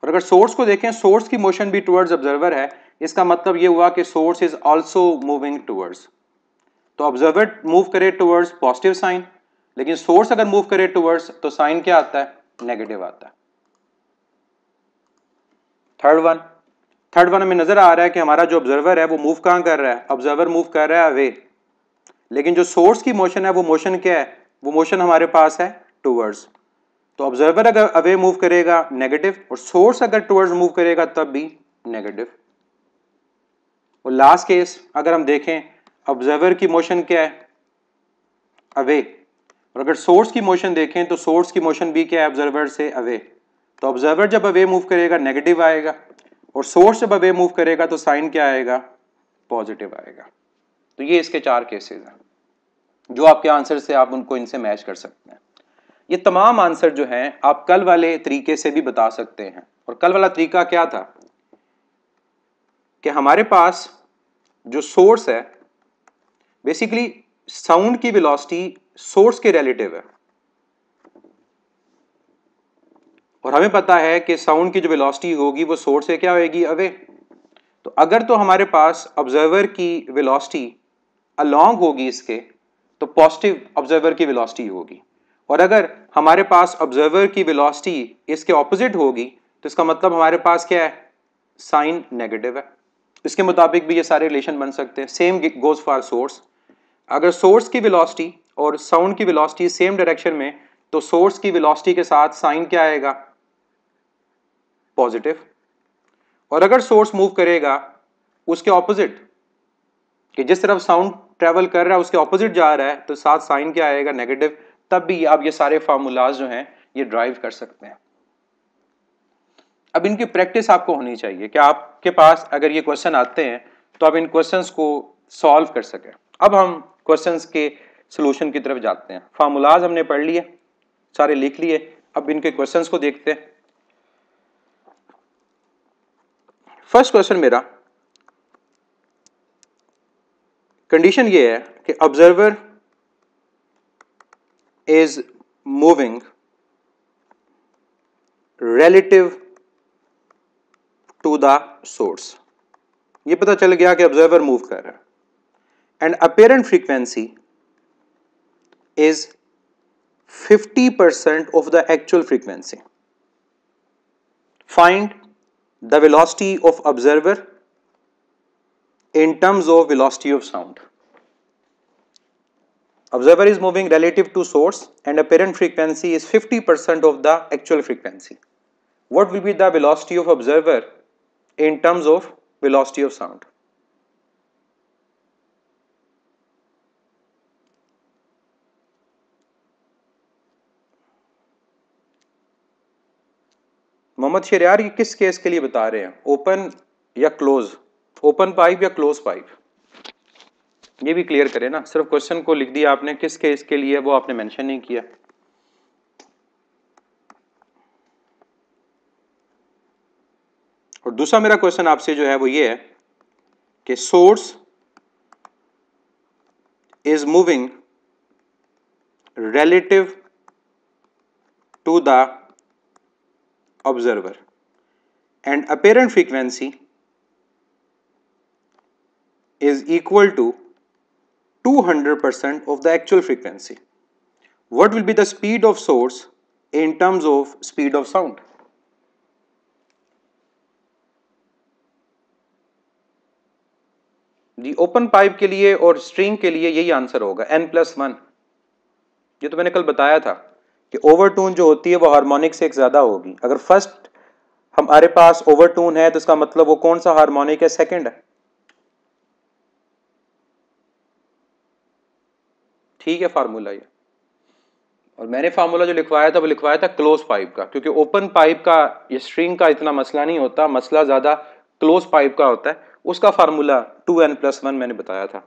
और अगर सोर्स को देखें सोर्स की मोशन भी टूवर्ड्स ऑब्जर्वर है इसका मतलब ये हुआ कि source is also moving towards तो ऑब्जर्वर मूव करे टूवर्ड्स पॉजिटिव साइन लेकिन सोर्स अगर मूव करे टूवर्ड्स तो साइन क्या आता है नेगेटिव आता है थर्ड वन थर्ड वन हमें नजर आ रहा है कि हमारा जो ऑब्जर्वर है वो मूव कहां कर रहा है ऑब्जर्वर मूव कर रहा है अवे लेकिन जो सोर्स की मोशन है वो मोशन क्या है वो मोशन हमारे पास है टूवर्ड्स तो ऑब्जर्वर अगर अवे मूव करेगा नेगेटिव और सोर्स अगर टूवर्ड्स मूव करेगा तब भी नेगेटिव और लास्ट केस अगर हम देखें ऑब्जर्वर की मोशन क्या है अवे और अगर सोर्स की मोशन देखें तो सोर्स की मोशन भी क्या है ऑब्जर्वर से अवे तो ऑब्जर्वर जब अवे मूव करेगा नेगेटिव आएगा और सोर्स जब अवे मूव करेगा तो साइन क्या आएगा पॉजिटिव आएगा तो ये इसके चार केसेस हैं जो आपके आंसर से आप उनको इनसे मैच कर सकते हैं ये तमाम आंसर जो हैं आप कल वाले तरीके से भी बता सकते हैं और कल वाला तरीका क्या था कि हमारे पास जो सोर्स है बेसिकली साउंड की वेलोसिटी सोर्स के रिलेटिव है और हमें पता है कि साउंड की जो वेलोसिटी होगी वो सोर्स से क्या होगी अवे तो अगर तो हमारे पास ऑब्जर्वर की वेलोसिटी अलोंग होगी इसके तो पॉजिटिव ऑब्जर्वर की वेलोसिटी होगी और अगर हमारे पास ऑब्जर्वर की वेलोसिटी इसके ऑपोजिट होगी तो इसका मतलब हमारे पास क्या है साइन नेगेटिव है इसके मुताबिक भी ये सारे रिलेशन बन सकते हैं सेम गोज फॉर सोर्स अगर सोर्स की वेलोसिटी और साउंड की वेलोसिटी सेम डायरेक्शन में तो सोर्स की वेलोसिटी के साथ साइन क्या आएगा पॉजिटिव और अगर सोर्स मूव करेगा उसके ऑपोजिट कि जिस तरफ साउंड ट्रेवल कर रहा है उसके ऑपोजिट जा रहा है तो साथ साइन क्या आएगा नेगेटिव तब भी आप ये सारे फार्मूलाज जो हैं ये ड्राइव कर सकते हैं अब इनकी प्रैक्टिस आपको होनी चाहिए कि आपके पास अगर ये क्वेश्चन आते हैं तो आप इन क्वेश्चंस को सॉल्व कर सकें अब हम क्वेश्चंस के सोल्यूशन की तरफ जाते हैं फार्मूलाज हमने पढ़ लिए सारे लिख लिए अब इनके क्वेश्चन को देखते हैं फर्स्ट क्वेश्चन मेरा कंडीशन ये है कि observer is moving relative to the source ये पता चल गया कि ऑब्जर्वर मूव कर रहा है and apparent frequency is 50 percent of the actual frequency find the velocity of observer in terms of velocity of sound. Observer is moving relative to source and apparent frequency is 50% of the actual frequency. What will be the velocity of observer in terms of velocity of sound? Mohammad Shariyar ये किस case के लिए बता रहे हैं open या close open pipe या close pipe ये भी क्लियर करें ना सिर्फ क्वेश्चन को लिख दिया आपने किस केस के लिए वो आपने मेंशन नहीं किया और दूसरा मेरा क्वेश्चन आपसे जो है वो ये है कि source is moving relative to the observer and apparent frequency is equal to 200% of the actual frequency. What will be the speed of source in terms of speed of sound? जी open pipe के लिए और string के लिए यही answer होगा N plus one ये तो मैंने कल बताया था कि ओवरटून जो होती है वो हार्मोनिक से एक ज़्यादा होगी अगर फर्स्ट हमारे पास ओवरटून है तो इसका मतलब वो कौन सा हार्मोनिक है सेकंड है ठीक है फार्मूला ये और मैंने फार्मूला जो लिखवाया था वो लिखवाया था क्लोज पाइप का क्योंकि ओपन पाइप का ये स्ट्रिंग का इतना मसला नहीं होता मसला ज़्यादा क्लोज पाइप का होता है उसका formula two n plus one मैंने बताया था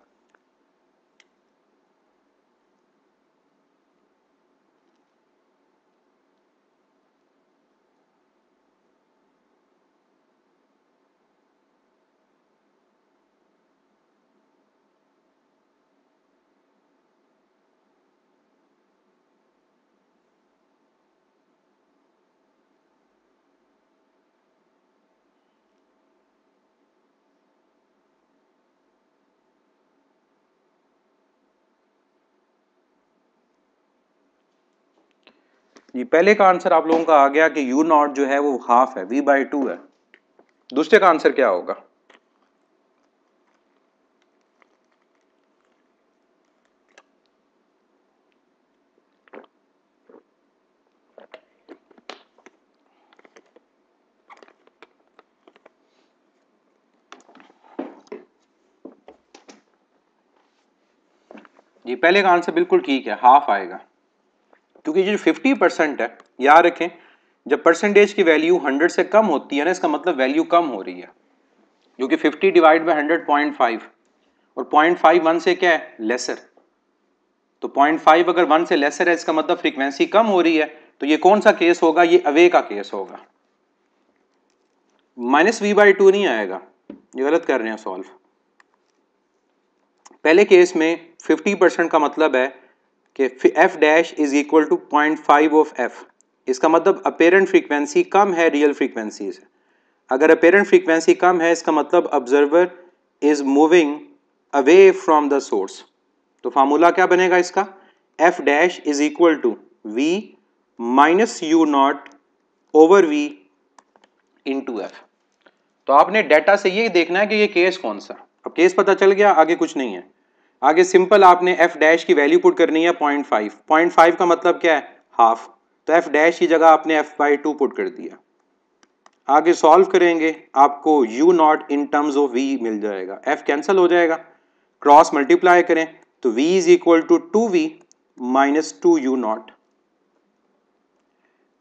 ये पहले का आंसर आप लोगों का आ गया कि यू नॉट जो है वो हाफ है वी बाई टू है दूसरे का आंसर क्या होगा जी पहले का आंसर बिल्कुल ठीक है हाफ आएगा क्योंकि ये जो 50 परसेंट है याद रखें जब परसेंटेज की वैल्यू 100 से कम होती है ना इसका मतलब वैल्यू कम हो रही है जो कि fifty divide by hundred point five और पॉइंट फाइव वन से क्या है लेसर तो पॉइंट फाइव अगर वन से लेसर है इसका मतलब फ्रीक्वेंसी कम हो रही है तो ये कौन सा केस होगा ये अवे का केस होगा माइनस वी बाई टू नहीं आएगा ये गलत कर रहे हैं सॉल्व पहले केस में 50 परसेंट का मतलब है कि f dash is equal to point five of f इसका मतलब अपेरेंट फ्रीक्वेंसी कम है रियल फ्रीक्वेंसी से अगर अपेरेंट फ्रीक्वेंसी कम है इसका मतलब observer is moving away from the source तो फार्मूला क्या बनेगा इसका f dash is equal to we minus you not over we into F तो आपने डेटा से ये देखना है कि ये केस कौन सा अब केस पता चल गया आगे कुछ नहीं है आगे सिंपल आपने f डैश की वैल्यू पुट करनी है पॉइंट फाइव पॉइंट फाइव का मतलब क्या है हाफ तो f डैश की जगह आपने f बाई टू पुट कर दिया आगे सॉल्व करेंगे आपको u not in terms of v मिल जाएगा f कैंसिल हो जाएगा क्रॉस मल्टीप्लाई करें तो v is equal to two we minus two u not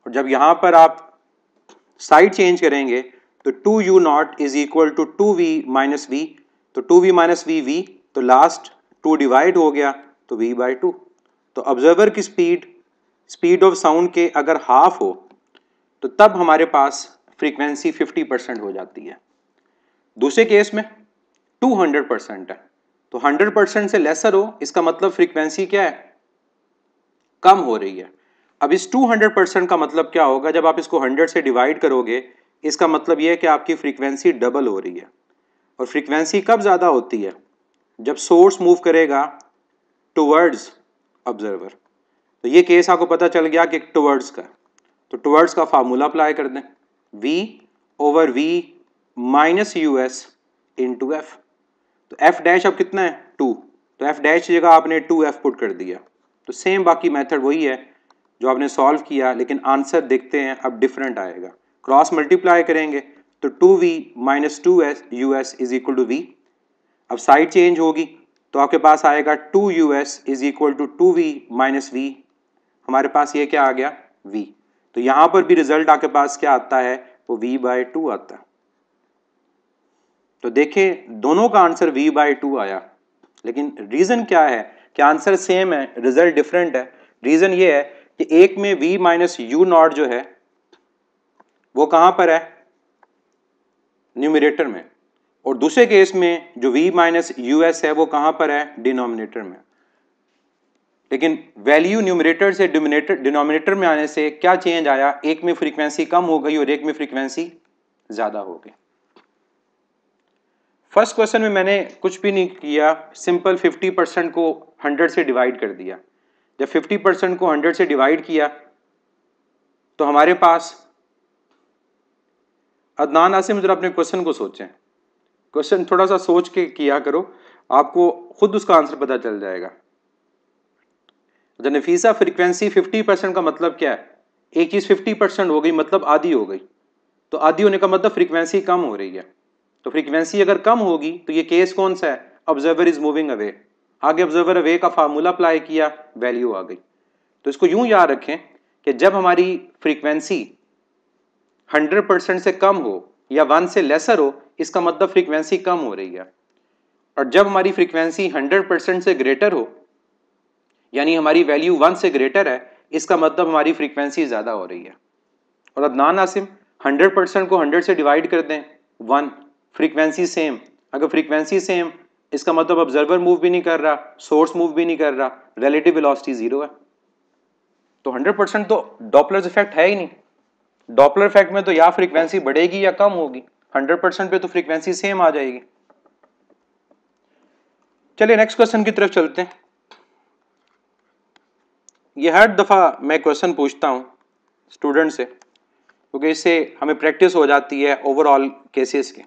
और जब यहां पर आप साइड चेंज करेंगे तो two u not is equal to two we minus v तो two we minus v v तो लास्ट टू डिवाइड हो गया तो वी बाई टू तो ऑब्जर्वर की स्पीड स्पीड ऑफ साउंड के अगर हाफ हो तो तब हमारे पास फ्रीक्वेंसी 50 परसेंट हो जाती है दूसरे केस में 200 परसेंट है तो 100 परसेंट से लेसर हो इसका मतलब फ्रीक्वेंसी क्या है कम हो रही है अब इस 200 परसेंट का मतलब क्या होगा जब आप इसको 100 से डिवाइड करोगे इसका मतलब यह है कि आपकी फ्रीक्वेंसी डबल हो रही है और फ्रीक्वेंसी कब ज़्यादा होती है जब सोर्स मूव करेगा टूवर्ड्स ऑब्जर्वर तो ये केस आपको पता चल गया कि टूवर्ड्स का तो टूवर्ड्स का फार्मूला अप्लाई कर दें v over we minus U S into F तो एफ डैश अब कितना है टू तो एफ डैश जगह आपने टू एफ पुट कर दिया तो सेम बाकी मेथड वही है जो आपने सॉल्व किया लेकिन आंसर देखते हैं अब डिफरेंट आएगा क्रॉस मल्टीप्लाई करेंगे तो two we minus two s u S is equal to v अब साइड चेंज होगी तो आपके पास आएगा two u S is equal to two we minus v हमारे पास ये क्या आ गया वी तो यहां पर भी रिजल्ट आपके पास क्या आता है वो वी बाय टू आता तो देखें दोनों का आंसर वी बाय टू आया लेकिन रीजन क्या है कि आंसर सेम है रिजल्ट डिफरेंट है रीजन ये है कि एक में वी माइनस यू नॉट जो है वो कहां पर है न्यूमिरेटर में और दूसरे केस में जो v माइनस यू है वो कहां पर है डिनोमिनेटर में लेकिन वैल्यू न्यूमिनेटर से डिनोमिनेटर डिनोमिनेटर में आने से क्या चेंज आया एक में फ्रीक्वेंसी कम हो गई और एक में फ्रीक्वेंसी ज़्यादा हो गई फर्स्ट क्वेश्चन में मैंने कुछ भी नहीं किया सिंपल 50 परसेंट को 100 से डिवाइड कर दिया जब 50 परसेंट को 100 से डिवाइड किया तो हमारे पास अदनान आसिम जरा अपने क्वेश्चन को सोचें क्वेश्चन थोड़ा सा सोच के किया करो आपको खुद उसका आंसर पता चल जाएगा नफीसा फ्रीक्वेंसी 50 परसेंट का मतलब क्या है एक चीज़ 50 परसेंट हो गई मतलब आधी हो गई तो आधी होने का मतलब फ्रीक्वेंसी कम हो रही है तो फ्रीक्वेंसी अगर कम होगी तो ये केस कौन सा है ऑब्जर्वर इज मूविंग अवे आगे ऑब्जर्वर अवे का फार्मूला अप्लाई किया वैल्यू आ गई तो इसको यूं याद रखें कि जब हमारी फ्रीक्वेंसी 100 परसेंट से कम हो या वन से लेसर हो इसका मतलब फ्रीक्वेंसी कम हो रही है और जब हमारी फ्रीक्वेंसी 100 परसेंट से ग्रेटर हो यानी हमारी वैल्यू वन से ग्रेटर है इसका मतलब हमारी फ्रीक्वेंसी ज़्यादा हो रही है और अदनान आसिम हंड्रेड परसेंट को हंड्रेड से डिवाइड कर दें वन फ्रीक्वेंसी सेम अगर फ्रीक्वेंसी सेम इसका मतलब ऑब्जर्वर मूव भी नहीं कर रहा सोर्स मूव भी नहीं कर रहा रिलेटिव वेलोसिटी ज़ीरो है तो 100 परसेंट तो डॉपलर्स इफेक्ट है ही नहीं डॉपलर इफेक्ट में तो या फ्रीक्वेंसी बढ़ेगी या कम होगी 100 परसेंट पे तो फ्रीक्वेंसी सेम आ जाएगी चलिए नेक्स्ट क्वेश्चन की तरफ चलते हैं ये हर दफ़ा मैं क्वेश्चन पूछता हूँ स्टूडेंट से क्योंकि इससे हमें प्रैक्टिस हो जाती है ओवरऑल केसेस के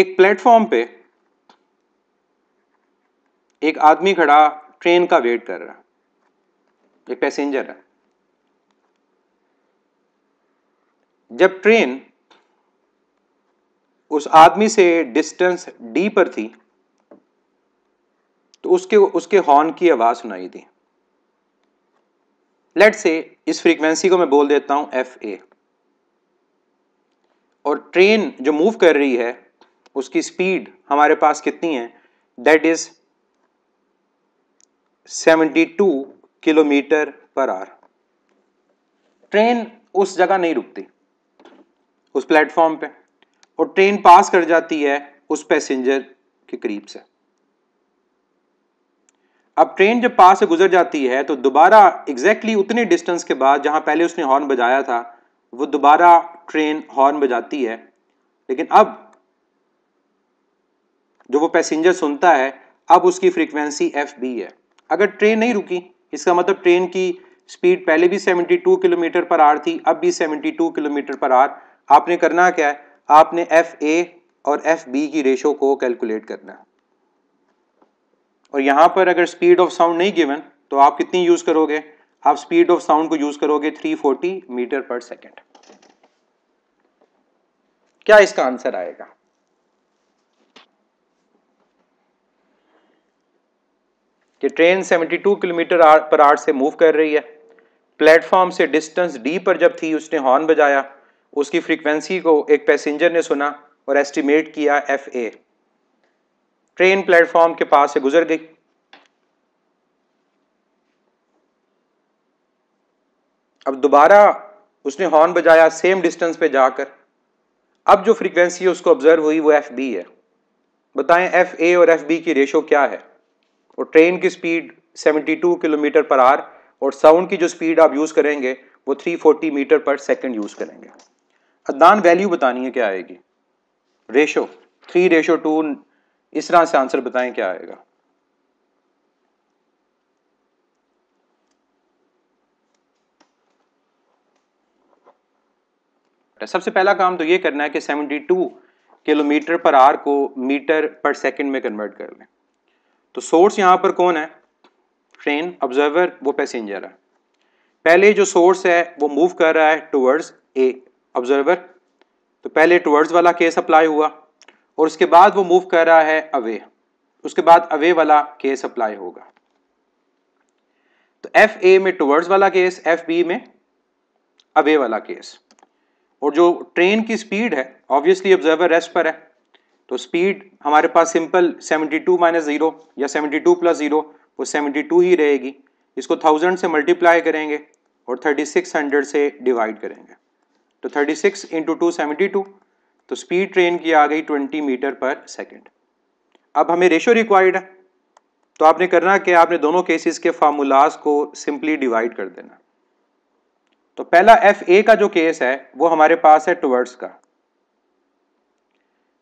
एक प्लेटफॉर्म पे एक आदमी खड़ा ट्रेन का वेट कर रहा है एक पैसेंजर है जब ट्रेन उस आदमी से डिस्टेंस डी पर थी तो उसके उसके हॉर्न की आवाज़ सुनाई थी लेट से इस फ्रीक्वेंसी को मैं बोल देता हूं एफ ए और ट्रेन जो मूव कर रही है उसकी स्पीड हमारे पास कितनी है that is 72 kilometre per hour train उस जगह नहीं रुकती उस प्लेटफॉर्म पे और ट्रेन पास कर जाती है उस पैसेंजर के करीब से अब ट्रेन जब पास से गुजर जाती है तो दोबारा एग्जैक्टली exactly उतने डिस्टेंस के बाद जहां पहले उसने हॉर्न बजाया था वो दोबारा ट्रेन हॉर्न बजाती है लेकिन अब जो वो पैसेंजर सुनता है अब उसकी फ्रीक्वेंसी एफ बी है अगर ट्रेन नहीं रुकी इसका मतलब ट्रेन की स्पीड पहले भी 72 किलोमीटर पर आर थी अब भी 72 किलोमीटर पर आर आपने करना क्या है आपने एफ ए और एफ बी की रेशो को कैलकुलेट करना है और यहां पर अगर स्पीड ऑफ साउंड नहीं गिवन तो आप कितनी यूज़ करोगे आप स्पीड ऑफ साउंड को यूज़ करोगे 340 मीटर पर सेकेंड क्या इसका आंसर आएगा कि ट्रेन 72 किलोमीटर पर आर से मूव कर रही है प्लेटफॉर्म से डिस्टेंस डी पर जब थी उसने हॉर्न बजाया उसकी फ्रीक्वेंसी को एक पैसेंजर ने सुना और एस्टिमेट किया एफ ए ट्रेन प्लेटफॉर्म के पास से गुजर गई अब दोबारा उसने हॉर्न बजाया सेम डिस्टेंस पे जाकर अब जो फ्रीक्वेंसी उसको ऑब्जर्व हुई वो एफ बी है बताएं एफ ए और एफ बी की रेशो क्या है और ट्रेन की स्पीड 72 किलोमीटर पर आर और साउंड की जो स्पीड आप यूज़ करेंगे वो 340 मीटर पर सेकंड यूज़ करेंगे अदान वैल्यू बतानी है क्या आएगी रेशो थ्री रेशो टू इस तरह से आंसर बताएं क्या आएगा सबसे पहला काम तो ये करना है कि 72 किलोमीटर पर आर को मीटर पर सेकंड में कन्वर्ट कर लें तो सोर्स यहां पर कौन है ट्रेन ऑब्जर्वर वो पैसेंजर है पहले जो सोर्स है वो मूव कर रहा है टुवर्ड्स ए ऑब्जर्वर तो पहले टुवर्ड्स वाला केस अप्लाई हुआ और उसके बाद वो मूव कर रहा है अवे उसके बाद अवे वाला केस अप्लाई होगा तो एफ ए में टुवर्ड्स वाला केस एफ बी में अवे वाला केस और जो ट्रेन की स्पीड है ऑब्वियसली ऑब्जर्वर रेस्ट पर है तो स्पीड हमारे पास सिंपल 72 टू माइनस ज़ीरो या 72 टू प्लस ज़ीरो वो 72 ही रहेगी इसको थाउजेंड से मल्टीप्लाई करेंगे और 3600 से डिवाइड करेंगे तो 36 six into two seventy two तो स्पीड ट्रेन की आ गई 20 मीटर पर सेकेंड अब हमें रेशो रिक्वायर्ड है तो आपने करना कि आपने दोनों केसेस के फार्मूलाज को सिंपली डिवाइड कर देना तो पहला एफ ए का जो केस है वो हमारे पास है टूवर्ड्स का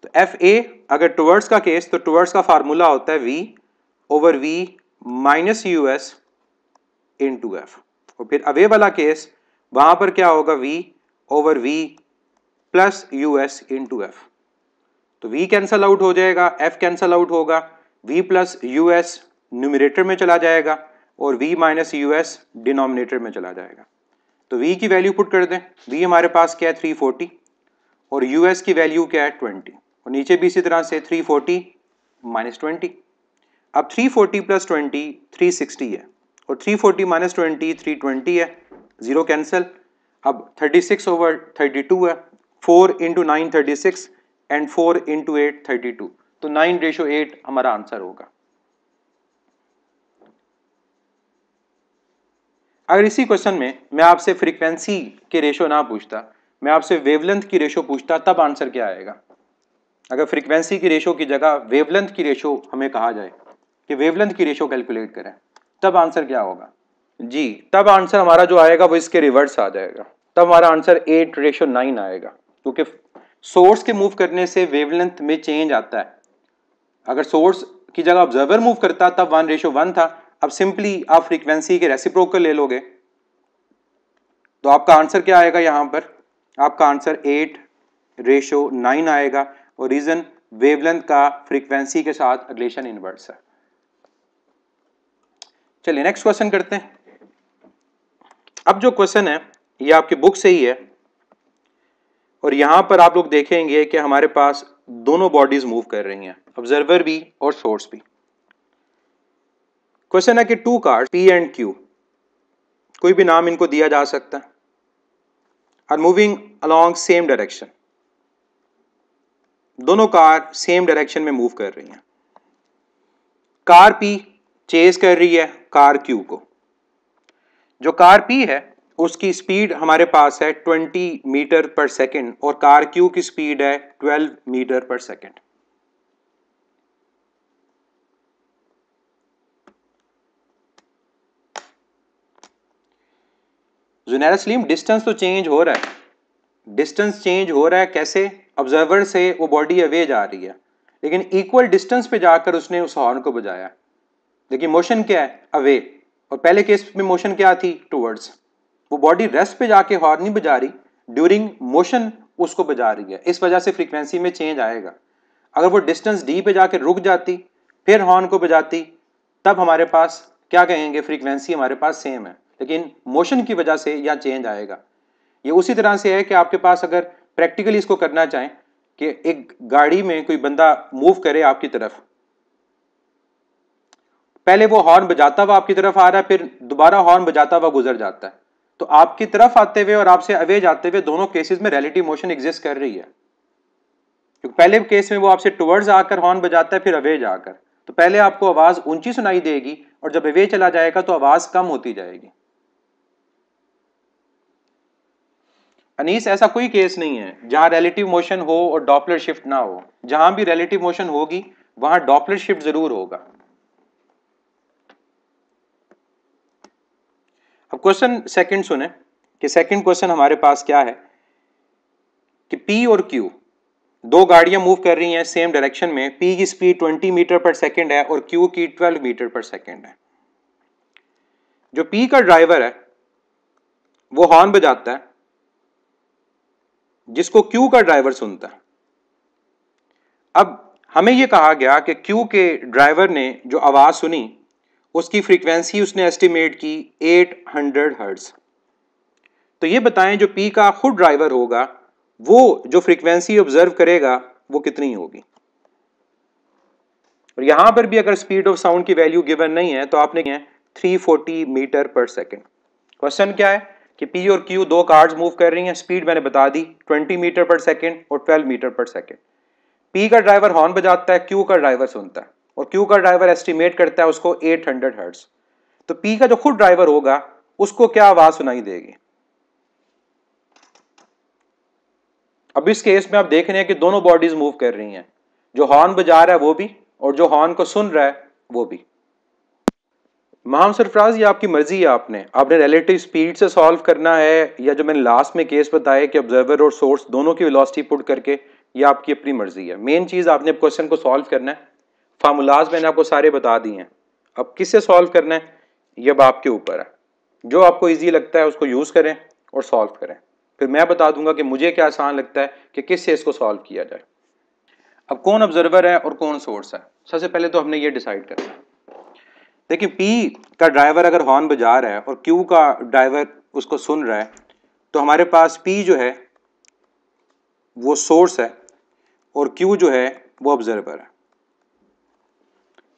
तो एफ ए अगर टूवर्ड्स का केस तो टूवर्ड्स का फार्मूला होता है v over we minus U S into F और फिर अवे वाला केस वहां पर क्या होगा v over v plus U S into F तो वी कैंसल आउट हो जाएगा एफ कैंसल आउट होगा v plus you s numerator में चला जाएगा और v minus you s denominator में चला जाएगा तो वी की वैल्यू पुट कर दें वी हमारे पास क्या है थ्री फोर्टी और यू एस की वैल्यू क्या है ट्वेंटी और नीचे भी इसी तरह से थ्री फोर्टी माइनस ट्वेंटी अब three forty plus twenty three sixty है और three forty minus twenty three twenty है ज़ीरो कैंसल अब 36 ओवर 32 है four into nine thirty six and four into eight thirty two तो नाइन रेशो एट हमारा answer होगा अगर इसी क्वेश्चन में मैं आपसे फ्रीक्वेंसी के रेशो ना पूछता मैं आपसे वेवलेंथ की रेशो पूछता तब आंसर क्या आएगा अगर फ्रीक्वेंसी की रेशो की जगह वेवलेंथ की रेशो हमें कहा जाए कि वेवलेंथ की रेशो कैलकुलेट करें तब आंसर क्या होगा जी तब आंसर हमारा जो आएगा वो इसके रिवर्स आ जाएगा तब हमारा आंसर एट रेशो नाइन आएगा क्योंकि सोर्स के मूव करने से वेवलेंथ में चेंज आता है अगर सोर्स की जगह ऑब्जर्वर मूव करता तब वन रेशो वन था अब सिंपली आप फ्रीक्वेंसी के रेसिप्रोकल ले लोगे तो आपका आंसर क्या आएगा यहां पर आपका आंसर एट रेशो नाइन आएगा और रीज़न वेवलेंथ का फ्रीक्वेंसी के साथ रिलेशन इन्वर्स है चलिए नेक्स्ट क्वेश्चन करते हैं अब जो क्वेश्चन है ये आपकी बुक से ही है और यहां पर आप लोग देखेंगे कि हमारे पास दोनों बॉडीज मूव कर रही हैं ऑब्जर्वर भी और सोर्स भी क्वेश्चन है कि two cars P and Q कोई भी नाम इनको दिया जा सकता है are moving along same direction दोनों कार सेम डायरेक्शन में मूव कर रही हैं कार पी चेज कर रही है कार क्यू को जो कार पी है उसकी स्पीड हमारे पास है 20 मीटर पर सेकंड और कार क्यू की स्पीड है 12 metre per second Junair Salim distance तो चेंज हो रहा है डिस्टेंस चेंज हो रहा है कैसे ऑब्जर्वर से वो बॉडी अवे जा रही है लेकिन इक्वल डिस्टेंस पे जाकर उसने उस हॉर्न को बजाया देखिए मोशन क्या है अवे और पहले केस में मोशन क्या थी टूवर्ड्स वो बॉडी रेस्ट पे जाके हॉर्न नहीं बजा रही ड्यूरिंग मोशन उसको बजा रही है इस वजह से फ्रीक्वेंसी में चेंज आएगा अगर वो डिस्टेंस डी पे जाके रुक जाती फिर हॉर्न को बजाती तब हमारे पास क्या कहेंगे फ्रीक्वेंसी हमारे पास सेम है लेकिन मोशन की वजह से यह चेंज आएगा ये उसी तरह से है कि आपके पास अगर प्रैक्टिकली इसको करना चाहें कि एक गाड़ी में कोई बंदा मूव करे आपकी तरफ पहले वो हॉर्न बजाता हुआ आपकी तरफ आ रहा है फिर दोबारा हॉर्न बजाता हुआ गुजर जाता है तो आपकी तरफ आते हुए और आपसे अवे जाते हुए दोनों केसेस में रिलेटिव मोशन एग्जिस्ट कर रही है क्योंकि पहले केस में वो आपसे टुवर्ड्स आकर हॉर्न बजाता है फिर अवे जाकर तो पहले आपको आवाज़ ऊंची सुनाई देगी और जब अवे चला जाएगा तो आवाज़ कम होती जाएगी अनीस ऐसा कोई केस नहीं है जहां रिलेटिव मोशन हो और डॉपलर शिफ्ट ना हो जहां भी रिलेटिव मोशन होगी वहां डॉपलर शिफ्ट जरूर होगा क्वेश्चन सेकंड सुने कि सेकंड क्वेश्चन हमारे पास क्या है कि पी और क्यू दो गाड़ियां मूव कर रही हैं सेम डायरेक्शन में पी की स्पीड 20 मीटर पर सेकंड है और क्यू की 12 मीटर पर सेकंड है जो पी का ड्राइवर है वो हॉर्न बजाता है जिसको क्यू का ड्राइवर सुनता है अब हमें यह कहा गया कि क्यू के ड्राइवर ने जो आवाज़ सुनी उसकी फ्रीक्वेंसी उसने एस्टिमेट की 800 हंड्रेड हर्ट्स तो ये बताएं जो पी का खुद ड्राइवर होगा वो जो फ्रीक्वेंसी ऑब्जर्व करेगा वो कितनी होगी और यहां पर भी अगर स्पीड ऑफ साउंड की वैल्यू गिवन नहीं है तो आपने क्या three forty metre per second question क्या है कि पी और क्यू दो कार्ड्स मूव कर रही हैं स्पीड मैंने बता दी 20 मीटर पर सेकेंड और 12 मीटर पर सेकेंड पी का ड्राइवर हॉर्न बजाता है क्यू का ड्राइवर सुनता है और क्यू का ड्राइवर एस्टिमेट करता है उसको 800 हंड्रेड हर्ट्स तो पी का जो खुद ड्राइवर होगा उसको क्या आवाज सुनाई देगी अब इस केस में आप देख रहे हैं कि दोनों बॉडीज मूव कर रही हैं जो हॉर्न बजा रहा है वो भी और जो हॉर्न को सुन रहा है वो भी महाम सरफराज ये आपकी मर्जी है आपने आपने रिलेटिव स्पीड से सॉल्व करना है या जो मैंने लास्ट में केस बताया कि ऑब्जर्वर और सोर्स दोनों की वेलोसिटी पुट करके ये आपकी अपनी मर्जी है मेन चीज़ आपने क्वेश्चन को सॉल्व करना है फार्मूलाज मैंने आपको सारे बता दिए हैं अब किससे सॉल्व करना है ये अब आपके ऊपर है जो आपको ईजी लगता है उसको यूज़ करें और सॉल्व करें फिर मैं बता दूंगा कि मुझे क्या आसान लगता है कि किस से इसको सॉल्व किया जाए अब कौन ऑब्जर्वर है और कौन सोर्स है सबसे पहले तो हमने ये डिसाइड करना है देखिए पी का ड्राइवर अगर हॉर्न बजा रहा है और क्यू का ड्राइवर उसको सुन रहा है तो हमारे पास पी जो है वो सोर्स है और क्यू जो है वो ऑब्जर्वर है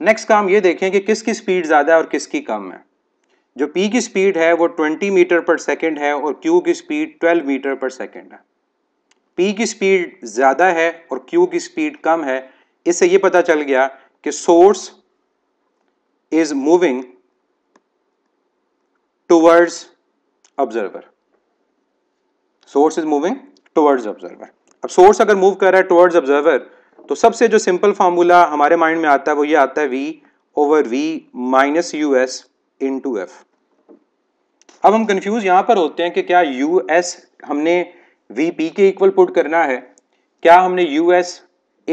नेक्स्ट काम ये देखें कि किसकी स्पीड ज़्यादा है और किसकी कम है जो पी की स्पीड है वो 20 मीटर पर सेकंड है और क्यू की स्पीड 12 मीटर पर सेकंड है पी की स्पीड ज़्यादा है और क्यू की स्पीड कम है इससे ये पता चल गया कि source is moving towards observer source is moving towards observer अब सोर्स अगर मूव कर रहा है टूवर्ड्स ऑब्जर्वर तो सबसे जो सिंपल फार्मूला हमारे माइंड में आता है वो ये आता है v over we minus U S into f अब हम कंफ्यूज यहां पर होते हैं कि क्या यू एस हमने वी पी के इक्वल पुट करना है क्या हमने यू एस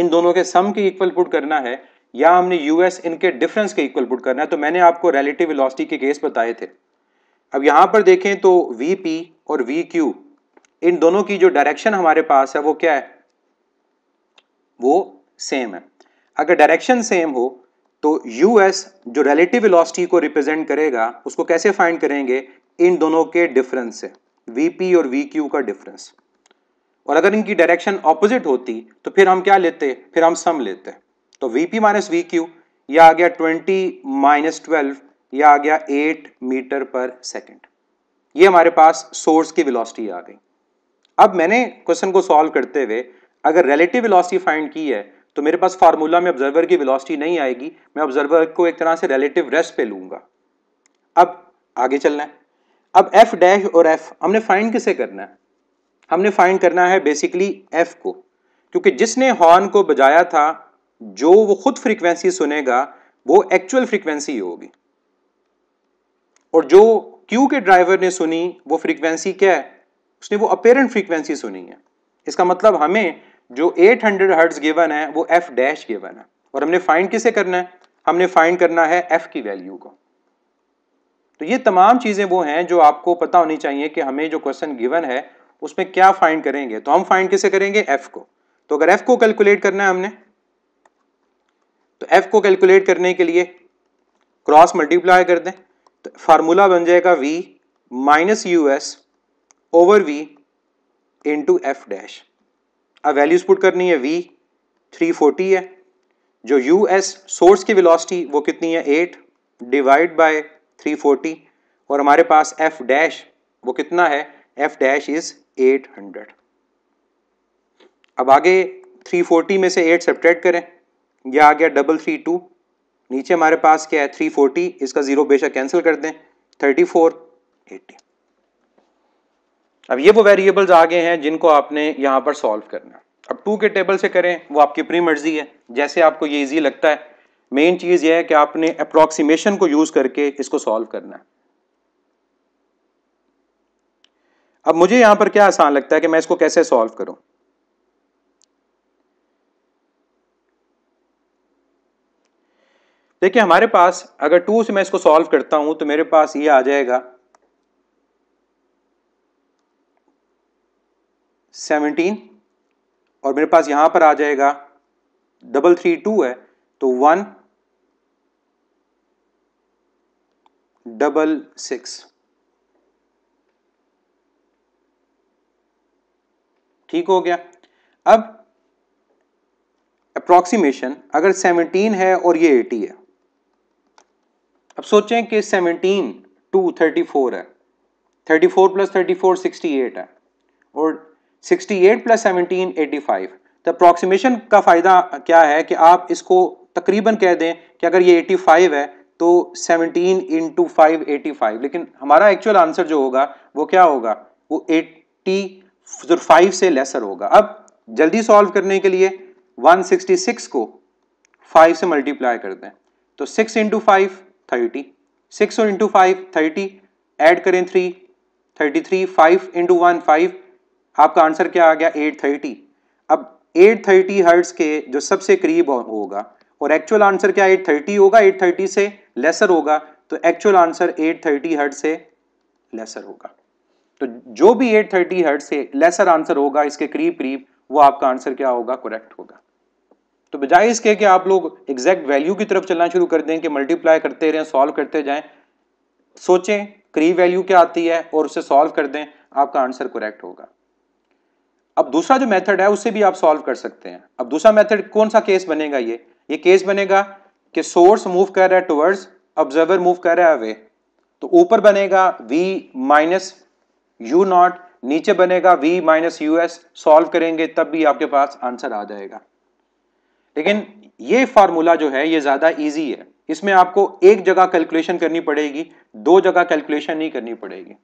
इन दोनों के सम के इक्वल पुट करना है या हमने यू एस इनके डिफरेंस के इक्वल पुट करना है तो मैंने आपको रिलेटिव वेलोसिटी के केस बताए थे अब यहां पर देखें तो वी पी और वी क्यू इन दोनों की जो डायरेक्शन हमारे पास है वो क्या है वो सेम है अगर डायरेक्शन सेम हो तो यूएस जो रिलेटिव वेलोसिटी को रिप्रेजेंट करेगा उसको कैसे फाइंड करेंगे इन दोनों के डिफरेंस से वीपी और वीक्यू का डिफरेंस और अगर इनकी डायरेक्शन ऑपोजिट होती तो फिर हम क्या लेते फिर हम सम लेते तो वीपी माइनस वी क्यू या आ गया ट्वेंटी माइनस ट्वेल्व या आ गया एट मीटर पर सेकेंड ये हमारे पास सोर्स की वेलोसिटी आ गई अब मैंने क्वेश्चन को सॉल्व करते हुए अगर रिलेटिव वेलोसिटी फाइंड की है तो मेरे पास फार्मूला में ऑब्जर्वर की वेलोसिटी नहीं आएगी मैं ऑब्जर्वर को एक तरह से रिलेटिव रेस्ट पे लूंगा अब आगे चलना है अब एफ डैश और एफ हमने फाइंड किसे करना है हमने फाइंड करना है बेसिकली एफ को क्योंकि जिसने हॉर्न को बजाया था जो वो खुद फ्रीक्वेंसी सुनेगा वो एक्चुअल फ्रीक्वेंसी होगी और जो क्यू के ड्राइवर ने सुनी वो फ्रीक्वेंसी क्या है उसने वो अपेरेंट फ्रीक्वेंसी सुनी है इसका मतलब हमें जो 800 हंड्रेड हर्ट्स गिवन है वो एफ डैश गिवन है और हमने फाइंड किसे करना है हमने फाइंड करना है एफ की वैल्यू को तो ये तमाम चीज़ें वो हैं जो आपको पता होनी चाहिए कि हमें जो क्वेश्चन गिवन है उसमें क्या फाइंड करेंगे तो हम फाइंड किसे करेंगे एफ को तो अगर एफ को कैलकुलेट करना है हमने तो एफ को कैलकुलेट करने के लिए क्रॉस मल्टीप्लाई कर दें तो फार्मूला बन जाएगा we minus u over we into f dash अब वैल्यूज पुट करनी है वी 340 है जो यू एस सोर्स की वेलोसिटी वो कितनी है एट डिवाइड बाय 340 और हमारे पास एफ डैश वो कितना है एफ डैश इज 800 अब आगे 340 में से 8 सब्ट्रैक्ट करें यह आ गया डबल थ्री टू नीचे हमारे पास क्या है 340 इसका ज़ीरो बेशक कैंसिल कर दें 34 80 अब ये वो वेरिएबल्स आगे हैं जिनको आपने यहाँ पर सॉल्व करना है अब टू के टेबल से करें वो आपकी अपनी मर्जी है जैसे आपको ये इजी लगता है मेन चीज़ यह है कि आपने अप्रॉक्सीमेशन को यूज़ करके इसको सॉल्व करना है अब मुझे यहां पर क्या आसान लगता है कि मैं इसको कैसे सॉल्व करूं देखिए हमारे पास अगर टू से मैं इसको सॉल्व करता हूं तो मेरे पास ये आ जाएगा सेवनटीन और मेरे पास यहां पर आ जाएगा डबल थ्री टू है तो वन डबल सिक्स ठीक हो गया अब अप्रोक्सीमेशन अगर सेवनटीन है और ये एटी है अब सोचें कि सेवनटीन टू थर्टी फोर है thirty four plus thirty four sixty eight है और 68 प्लस सेवनटीन एटी फाइव तो अप्रॉक्सीमेशन का फ़ायदा क्या है कि आप इसको तकरीबन कह दें कि अगर ये 85 है तो 17 इंटू फाइव एटी लेकिन हमारा एक्चुअल आंसर जो होगा वो क्या होगा वो 85 फाइव से लेसर होगा अब जल्दी सॉल्व करने के लिए 166 को 5 से मल्टीप्लाई कर दें तो 6 into five thirty six into five thirty add करें three thirty three five into one five आपका आंसर क्या आ गया 830 अब 830 हर्ट्स के जो सबसे करीब होगा और एक्चुअल आंसर क्या 830 होगा 830 से लेसर होगा तो एक्चुअल आंसर 830 हर्ट से लेसर होगा तो जो भी 830 हर्ट से लेसर आंसर होगा इसके करीब करीब वो आपका आंसर क्या होगा करेक्ट होगा तो बजाय इसके कि आप लोग एग्जैक्ट वैल्यू की तरफ चलना शुरू कर दें कि मल्टीप्लाई करते रहें सॉल्व करते जाएं सोचें करीब वैल्यू क्या आती है और उसे सॉल्व कर दें आपका आंसर करेक्ट होगा अब दूसरा जो मेथड है उसे भी आप सॉल्व कर सकते हैं अब दूसरा मेथड कौन सा केस बनेगा ये ये केस बनेगा कि सोर्स मूव कर रहा है टुवर्ड्स ऑब्जर्वर मूव कर रहा है अवे तो ऊपर बनेगा v माइनस यू नॉट नीचे बनेगा v minus you s solve करेंगे तब भी आपके पास आंसर आ जाएगा लेकिन ये फार्मूला जो है ये ज़्यादा ईजी है इसमें आपको एक जगह कैलकुलेशन करनी पड़ेगी दो जगह कैलकुलेशन नहीं करनी पड़ेगी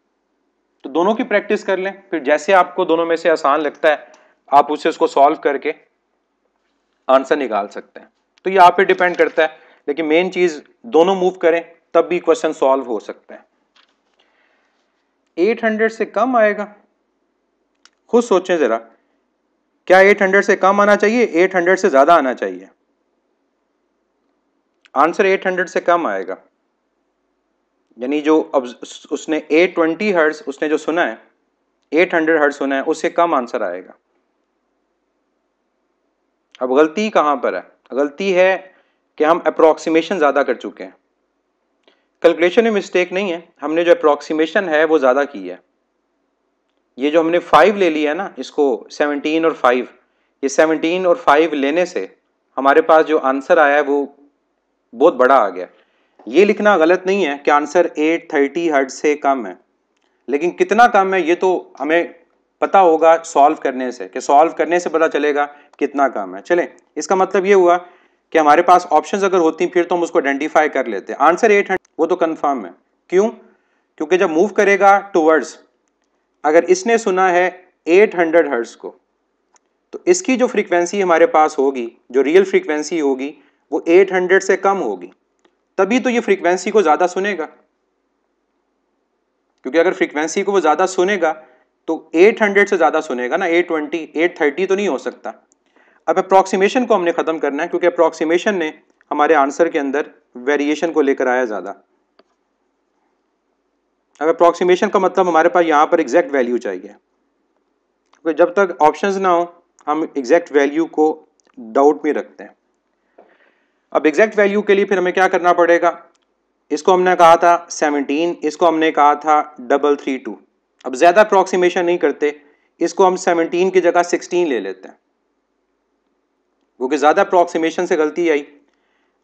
तो दोनों की प्रैक्टिस कर लें फिर जैसे आपको दोनों में से आसान लगता है आप उसे उसको सॉल्व करके आंसर निकाल सकते हैं तो ये आप पे डिपेंड करता है लेकिन मेन चीज दोनों मूव करें तब भी क्वेश्चन सॉल्व हो सकते हैं 800 से कम आएगा खुद सोचें जरा क्या 800 से कम आना चाहिए 800 से ज्यादा आना चाहिए आंसर 800 से कम आएगा यानी जो अब उसने ए ट्वेंटी हर्ट्स उसने जो सुना है एट हंड्रेड हर्ट्स सुना है उससे कम आंसर आएगा अब गलती कहाँ पर है गलती है कि हम अप्रोक्सीमेशन ज़्यादा कर चुके हैं कैलकुलेशन में मिस्टेक नहीं है हमने जो अप्रोक्सीमेशन है वो ज़्यादा की है ये जो हमने फाइव ले लिया है ना इसको सेवनटीन और फाइव ये सेवनटीन और फाइव लेने से हमारे पास जो आंसर आया है वो बहुत बड़ा आ गया ये लिखना गलत नहीं है कि आंसर 830 हर्ट से कम है लेकिन कितना कम है ये तो हमें पता होगा सॉल्व करने से कि सॉल्व करने से पता चलेगा कितना कम है चले इसका मतलब ये हुआ कि हमारे पास ऑप्शंस अगर होती फिर तो हम उसको आइडेंटिफाई कर लेते हैं आंसर एट हंड्रेड वो तो कन्फर्म है क्यों क्योंकि जब मूव करेगा टूवर्ड्स अगर इसने सुना है एट हंड्रेड हर्ट्स को तो इसकी जो फ्रीक्वेंसी हमारे पास होगी जो रियल फ्रीक्वेंसी होगी वो एट हंड्रेड से कम होगी तभी तो ये फ्रीक्वेंसी को ज़्यादा सुनेगा क्योंकि अगर फ्रीक्वेंसी को वो ज़्यादा सुनेगा तो 800 से ज़्यादा सुनेगा ना 820, 830 तो नहीं हो सकता अब अप्रोक्सीमेशन को हमने ख़त्म करना है क्योंकि अप्रॉक्सीमेशन ने हमारे आंसर के अंदर वेरिएशन को लेकर आया ज़्यादा अब अप्रोक्सीमेशन का मतलब हमारे पास यहां पर एग्जैक्ट वैल्यू चाहिए क्योंकि जब तक ऑप्शन ना हो हम एग्जैक्ट वैल्यू को डाउट में रखते हैं अब एग्जैक्ट वैल्यू के लिए फिर हमें क्या करना पड़ेगा इसको हमने कहा था 17 इसको हमने कहा था डबल थ्री टू अब ज़्यादा अप्रॉक्सीमेशन नहीं करते इसको हम 17 की जगह 16 ले लेते हैं क्योंकि ज़्यादा अप्रॉक्सीमेशन से गलती आई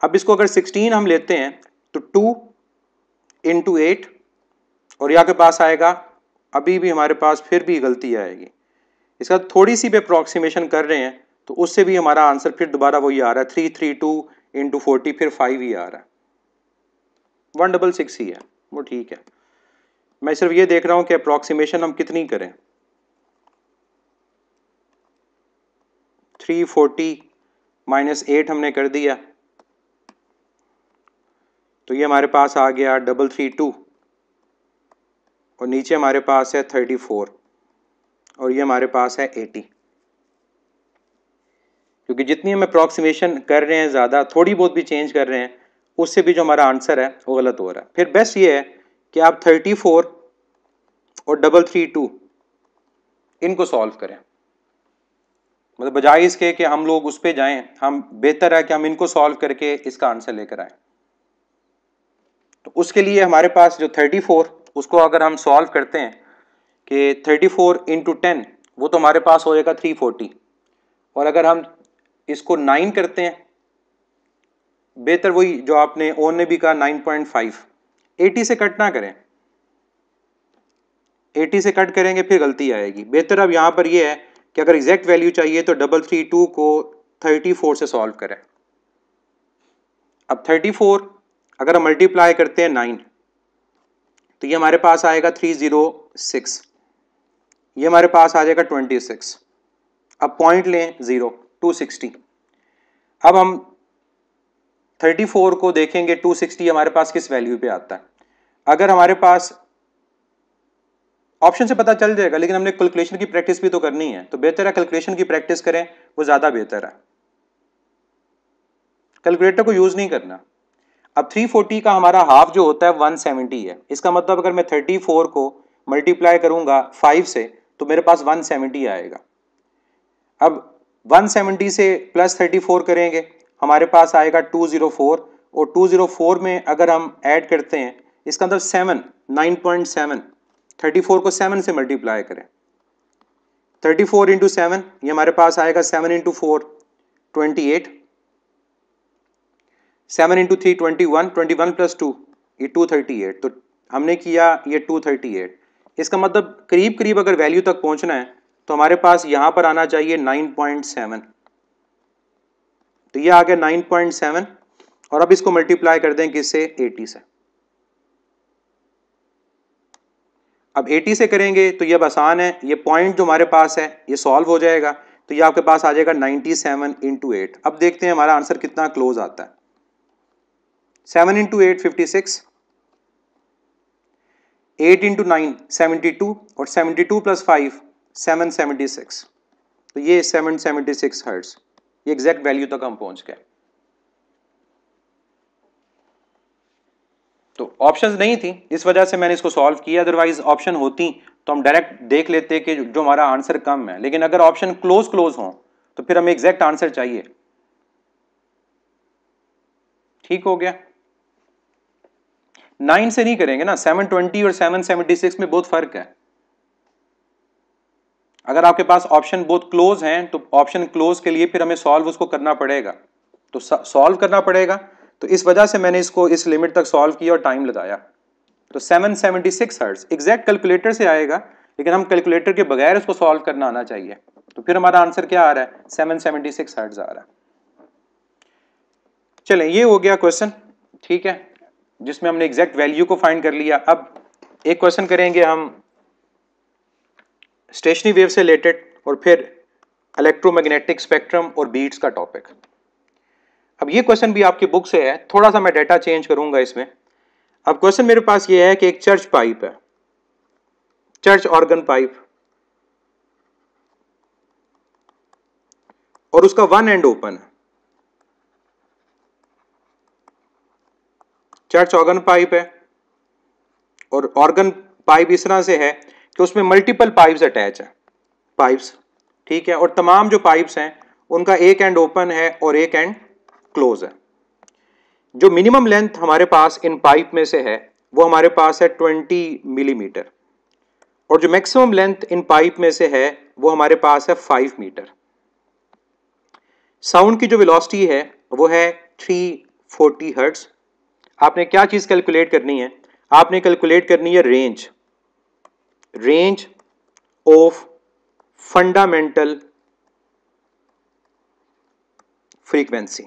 अब इसको अगर 16 हम लेते हैं तो 2 इंटू एट और यहाँ के पास आएगा अभी भी हमारे पास फिर भी गलती आएगी इसका थोड़ी सी भी अप्रॉक्सीमेशन कर रहे हैं तो उससे भी हमारा आंसर फिर दोबारा वही आ रहा है three three two into forty फिर फाइव ही आ रहा है वन डबल सिक्स ही है वो ठीक है मैं सिर्फ ये देख रहा हूँ कि अप्रॉक्सीमेशन हम कितनी करें थ्री फोर्टी माइनस एट हमने कर दिया तो ये हमारे पास आ गया डबल थ्री टू और नीचे हमारे पास है थर्टी फोर और ये हमारे पास है एटी क्योंकि जितनी हम अप्रॉक्सीमेशन कर रहे हैं ज़्यादा थोड़ी बहुत भी चेंज कर रहे हैं उससे भी जो हमारा आंसर है वो गलत हो रहा है फिर बेस्ट ये है कि आप थर्टी फोर और डबल थ्री टू इनको सॉल्व करें मतलब बजाय इसके कि हम लोग उस पर जाएं हम बेहतर है कि हम इनको सॉल्व करके इसका आंसर लेकर आएँ तो उसके लिए हमारे पास जो थर्टी फोर उसको अगर हम सॉल्व करते हैं कि थर्टी फोर इंटू टेन वो तो हमारे पास जाएगा थ्री फोर्टी और अगर हम इसको नाइन करते हैं बेहतर वही जो आपने ओन ने भी कहा नाइन पॉइंट फाइव एटी से कट ना करें एटी से कट करेंगे फिर गलती आएगी बेहतर अब यहाँ पर ये है कि अगर एग्जैक्ट वैल्यू चाहिए तो डबल थ्री टू को थर्टी फोर से सॉल्व करें अब थर्टी फोर अगर हम मल्टीप्लाई करते हैं नाइन तो ये हमारे पास आएगा थ्री ज़ीरो सिक्स ये हमारे पास आ जाएगा ट्वेंटी सिक्स अब पॉइंट लें ज़ीरो 260 अब हम 34 को देखेंगे 260 हमारे पास किस वैल्यू पे आता है अगर हमारे पास ऑप्शन से पता चल जाएगा लेकिन हमने कैलकुलेशन की प्रैक्टिस भी तो करनी है तो बेहतर है कैलकुलेशन की प्रैक्टिस करें वो ज़्यादा बेहतर है कैलकुलेटर को यूज़ नहीं करना अब 340 का हमारा हाफ जो होता है 170 है इसका मतलब अगर मैं 34 को मल्टीप्लाई करूंगा 5 से तो मेरे पास 170 आएगा अब 170 से प्लस 34 करेंगे हमारे पास आएगा 204 और 204 में अगर हम ऐड करते हैं इसका मतलब seven nine point seven thirty four को सेवन से मल्टीप्लाई करें थर्टी फोर इंटू सेवन ये हमारे पास आएगा seven into four twenty eight seven into three twenty one twenty one plus two ये टू थर्टी एट तो हमने किया ये टू थर्टी एट इसका मतलब करीब करीब अगर वैल्यू तक पहुंचना है तो हमारे पास यहां पर आना चाहिए 9.7 तो ये आ गया 9.7 और अब इसको मल्टीप्लाई कर दें किससे 80 से अब 80 से करेंगे तो ये अब आसान है ये पॉइंट जो हमारे पास है ये सॉल्व हो जाएगा तो ये आपके पास आ जाएगा 97 सेवन इंटू एट अब देखते हैं हमारा आंसर कितना क्लोज आता है seven into eight fifty six eight into nine seventy two और seventy two plus five seven six तो ये सेवन सिक्स हर्ट्स ये एग्जैक्ट वैल्यू तक हम पहुंच गए तो ऑप्शंस नहीं थी इस वजह से मैंने इसको सॉल्व किया अदरवाइज ऑप्शन होती तो हम डायरेक्ट देख लेते कि जो हमारा आंसर कम है लेकिन अगर ऑप्शन क्लोज क्लोज हो तो फिर हमें एग्जैक्ट आंसर चाहिए ठीक हो गया नाइन से नहीं करेंगे ना सेवन ट्वेंटी और सेवन सेवेंटी सिक्स में बहुत फर्क है अगर आपके पास ऑप्शन बहुत क्लोज हैं तो ऑप्शन क्लोज के लिए फिर हमें सॉल्व उसको करना पड़ेगा तो सॉल्व करना पड़ेगा तो इस वजह से मैंने इसको इस लिमिट तक सॉल्व किया और टाइम लगाया तो 776 seventy six hertz exact calculator से आएगा लेकिन हम कैलकुलेटर के बगैर उसको सॉल्व करना आना चाहिए तो फिर हमारा आंसर क्या आ रहा है सेवन सेवेंटी सिक्स हर्ट्स आ रहा है चलें ये हो गया क्वेश्चन ठीक है जिसमें हमने एग्जैक्ट वैल्यू को फाइंड कर लिया अब एक क्वेश्चन करेंगे हम स्टेशनरी वेव से रिलेटेड और फिर इलेक्ट्रोमैग्नेटिक स्पेक्ट्रम और बीट्स का टॉपिक अब ये क्वेश्चन भी आपकी बुक से है थोड़ा सा मैं डेटा चेंज करूंगा इसमें अब क्वेश्चन मेरे पास ये है कि एक चर्च पाइप है चर्च ऑर्गन पाइप और उसका वन एंड ओपन है चर्च ऑर्गन पाइप है और ऑर्गन पाइप इस तरह से है तो उसमें मल्टीपल पाइप्स अटैच है पाइप्स ठीक है और तमाम जो पाइप्स हैं उनका एक एंड ओपन है और एक एंड क्लोज है जो मिनिमम लेंथ हमारे पास इन पाइप में से है वो हमारे पास है 20 मिलीमीटर mm. और जो मैक्सिमम लेंथ इन पाइप में से है वो हमारे पास है 5 मीटर साउंड की जो वेलोसिटी है वो है 340 हर्ट्स आपने क्या चीज़ कैलकुलेट करनी है आपने कैलकुलेट करनी है range range of fundamental frequency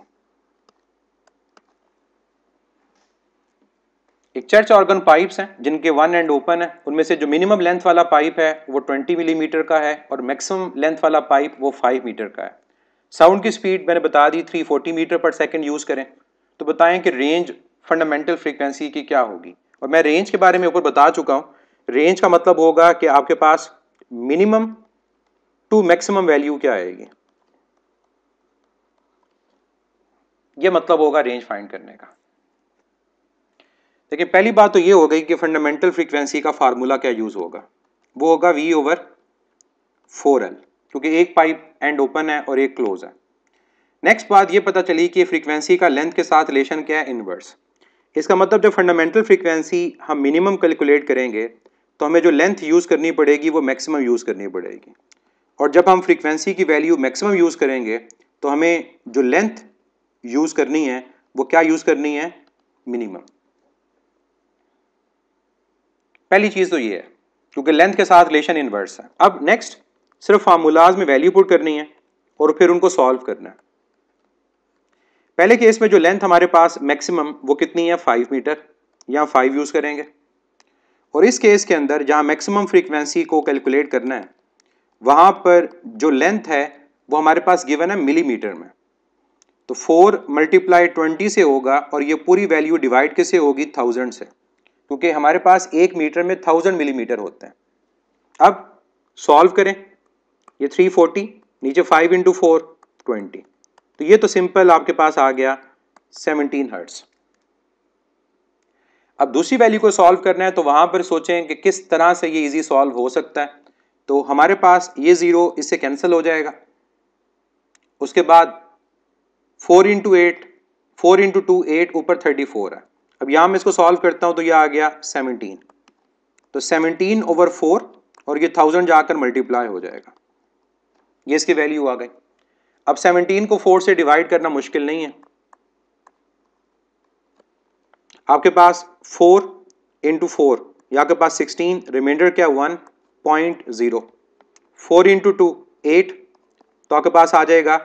एक चर्च ऑर्गन पाइप्स हैं जिनके वन एंड ओपन है उनमें से जो मिनिमम लेंथ वाला पाइप है वो 20 मिलीमीटर mm का है और मैक्सिमम लेंथ वाला पाइप वो 5 मीटर का है साउंड की स्पीड मैंने बता दी 340 मीटर पर सेकंड यूज़ करें तो बताएं कि रेंज फंडामेंटल फ्रीक्वेंसी की क्या होगी और मैं रेंज के बारे में ऊपर बता चुका हूं रेंज का मतलब होगा कि आपके पास मिनिमम टू मैक्सिमम वैल्यू क्या आएगी ये मतलब होगा रेंज फाइंड करने का देखिए पहली बात तो ये हो गई कि फंडामेंटल फ्रीक्वेंसी का फार्मूला क्या यूज़ होगा वो होगा वी ओवर फोर एल क्योंकि एक पाइप एंड ओपन है और एक क्लोज है नेक्स्ट बात ये पता चली कि फ्रीक्वेंसी का लेंथ के साथ रिलेशन क्या है इनवर्स इसका मतलब जब फंडामेंटल फ्रीक्वेंसी हम मिनिमम कैलकुलेट करेंगे तो हमें जो लेंथ यूज़ करनी पड़ेगी वो मैक्सिमम यूज़ करनी पड़ेगी और जब हम फ्रीक्वेंसी की वैल्यू मैक्सिमम यूज़ करेंगे तो हमें जो लेंथ यूज़ करनी है वो क्या यूज़ करनी है मिनिमम पहली चीज़ तो ये है क्योंकि लेंथ के साथ रिलेशन इन्वर्स है अब नेक्स्ट सिर्फ फार्मूलाज में वैल्यू पुट करनी है और फिर उनको सॉल्व करना है पहले केस में जो लेंथ हमारे पास मैक्सिमम वो कितनी है फाइव मीटर या फाइव यूज़ करेंगे और इस केस के अंदर जहाँ मैक्सिमम फ्रीक्वेंसी को कैलकुलेट करना है वहाँ पर जो लेंथ है वो हमारे पास गिवन है मिलीमीटर में तो फोर मल्टीप्लाई ट्वेंटी से होगा और ये पूरी वैल्यू डिवाइड किससे होगी थाउजेंड से क्योंकि हमारे पास एक मीटर में थाउजेंड मिलीमीटर होते हैं अब सॉल्व करें ये थ्री फोर्टी नीचे फाइव इंटू फोर ट्वेंटी तो ये तो सिंपल आपके पास आ गया सेवनटीन हर्ट्स अब दूसरी वैल्यू को सॉल्व करना है तो वहाँ पर सोचें कि किस तरह से ये इजी सॉल्व हो सकता है तो हमारे पास ये ज़ीरो इससे कैंसिल हो जाएगा उसके बाद four into eight four into two eight ऊपर थर्टी फोर है अब यहाँ मैं इसको सॉल्व करता हूँ तो ये आ गया सेवनटीन तो सेवनटीन ओवर फोर और ये थाउजेंड जाकर मल्टीप्लाई हो जाएगा ये इसकी वैल्यू आ गई अब सेवनटीन को फोर से डिवाइड करना मुश्किल नहीं है आपके पास फोर इंटू फोर या आपके पास सिक्सटीन रिमाइंडर क्या one point zero four into two eight तो आपके पास आ जाएगा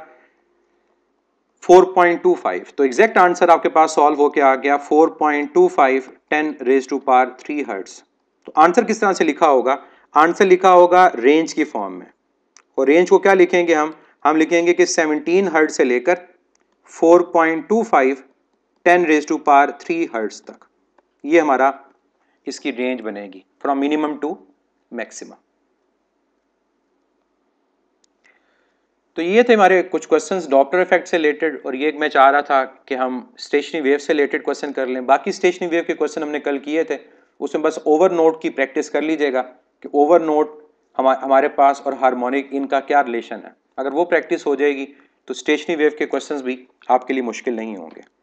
4.25 तो एग्जैक्ट आंसर आपके पास सॉल्व होके आ गया 4.25 10 रेज टू पार 3 हर्ट्स तो आंसर किस तरह से लिखा होगा आंसर लिखा होगा रेंज की फॉर्म में और रेंज को क्या लिखेंगे हम हम लिखेंगे कि 17 हर्ट से लेकर 4.25 ten raise to power three hertz तक ये हमारा इसकी रेंज बनेगी फ्रॉम मिनिमम टू मैक्सिमम तो ये थे हमारे कुछ क्वेश्चंस डॉप्टर इफेक्ट से रिलेटेड और ये मैं चाह रहा था कि हम स्टेशनरी वेव से रिलेटेड क्वेश्चन कर लें बाकी स्टेशनरी वेव के क्वेश्चन हमने कल किए थे उसमें बस ओवर नोट की प्रैक्टिस कर लीजिएगा कि ओवर नोट हमा, हमारे पास और हारमोनिक इनका क्या रिलेशन है अगर वो प्रैक्टिस हो जाएगी तो स्टेशनरी वेव के क्वेश्चन भी आपके लिए मुश्किल नहीं होंगे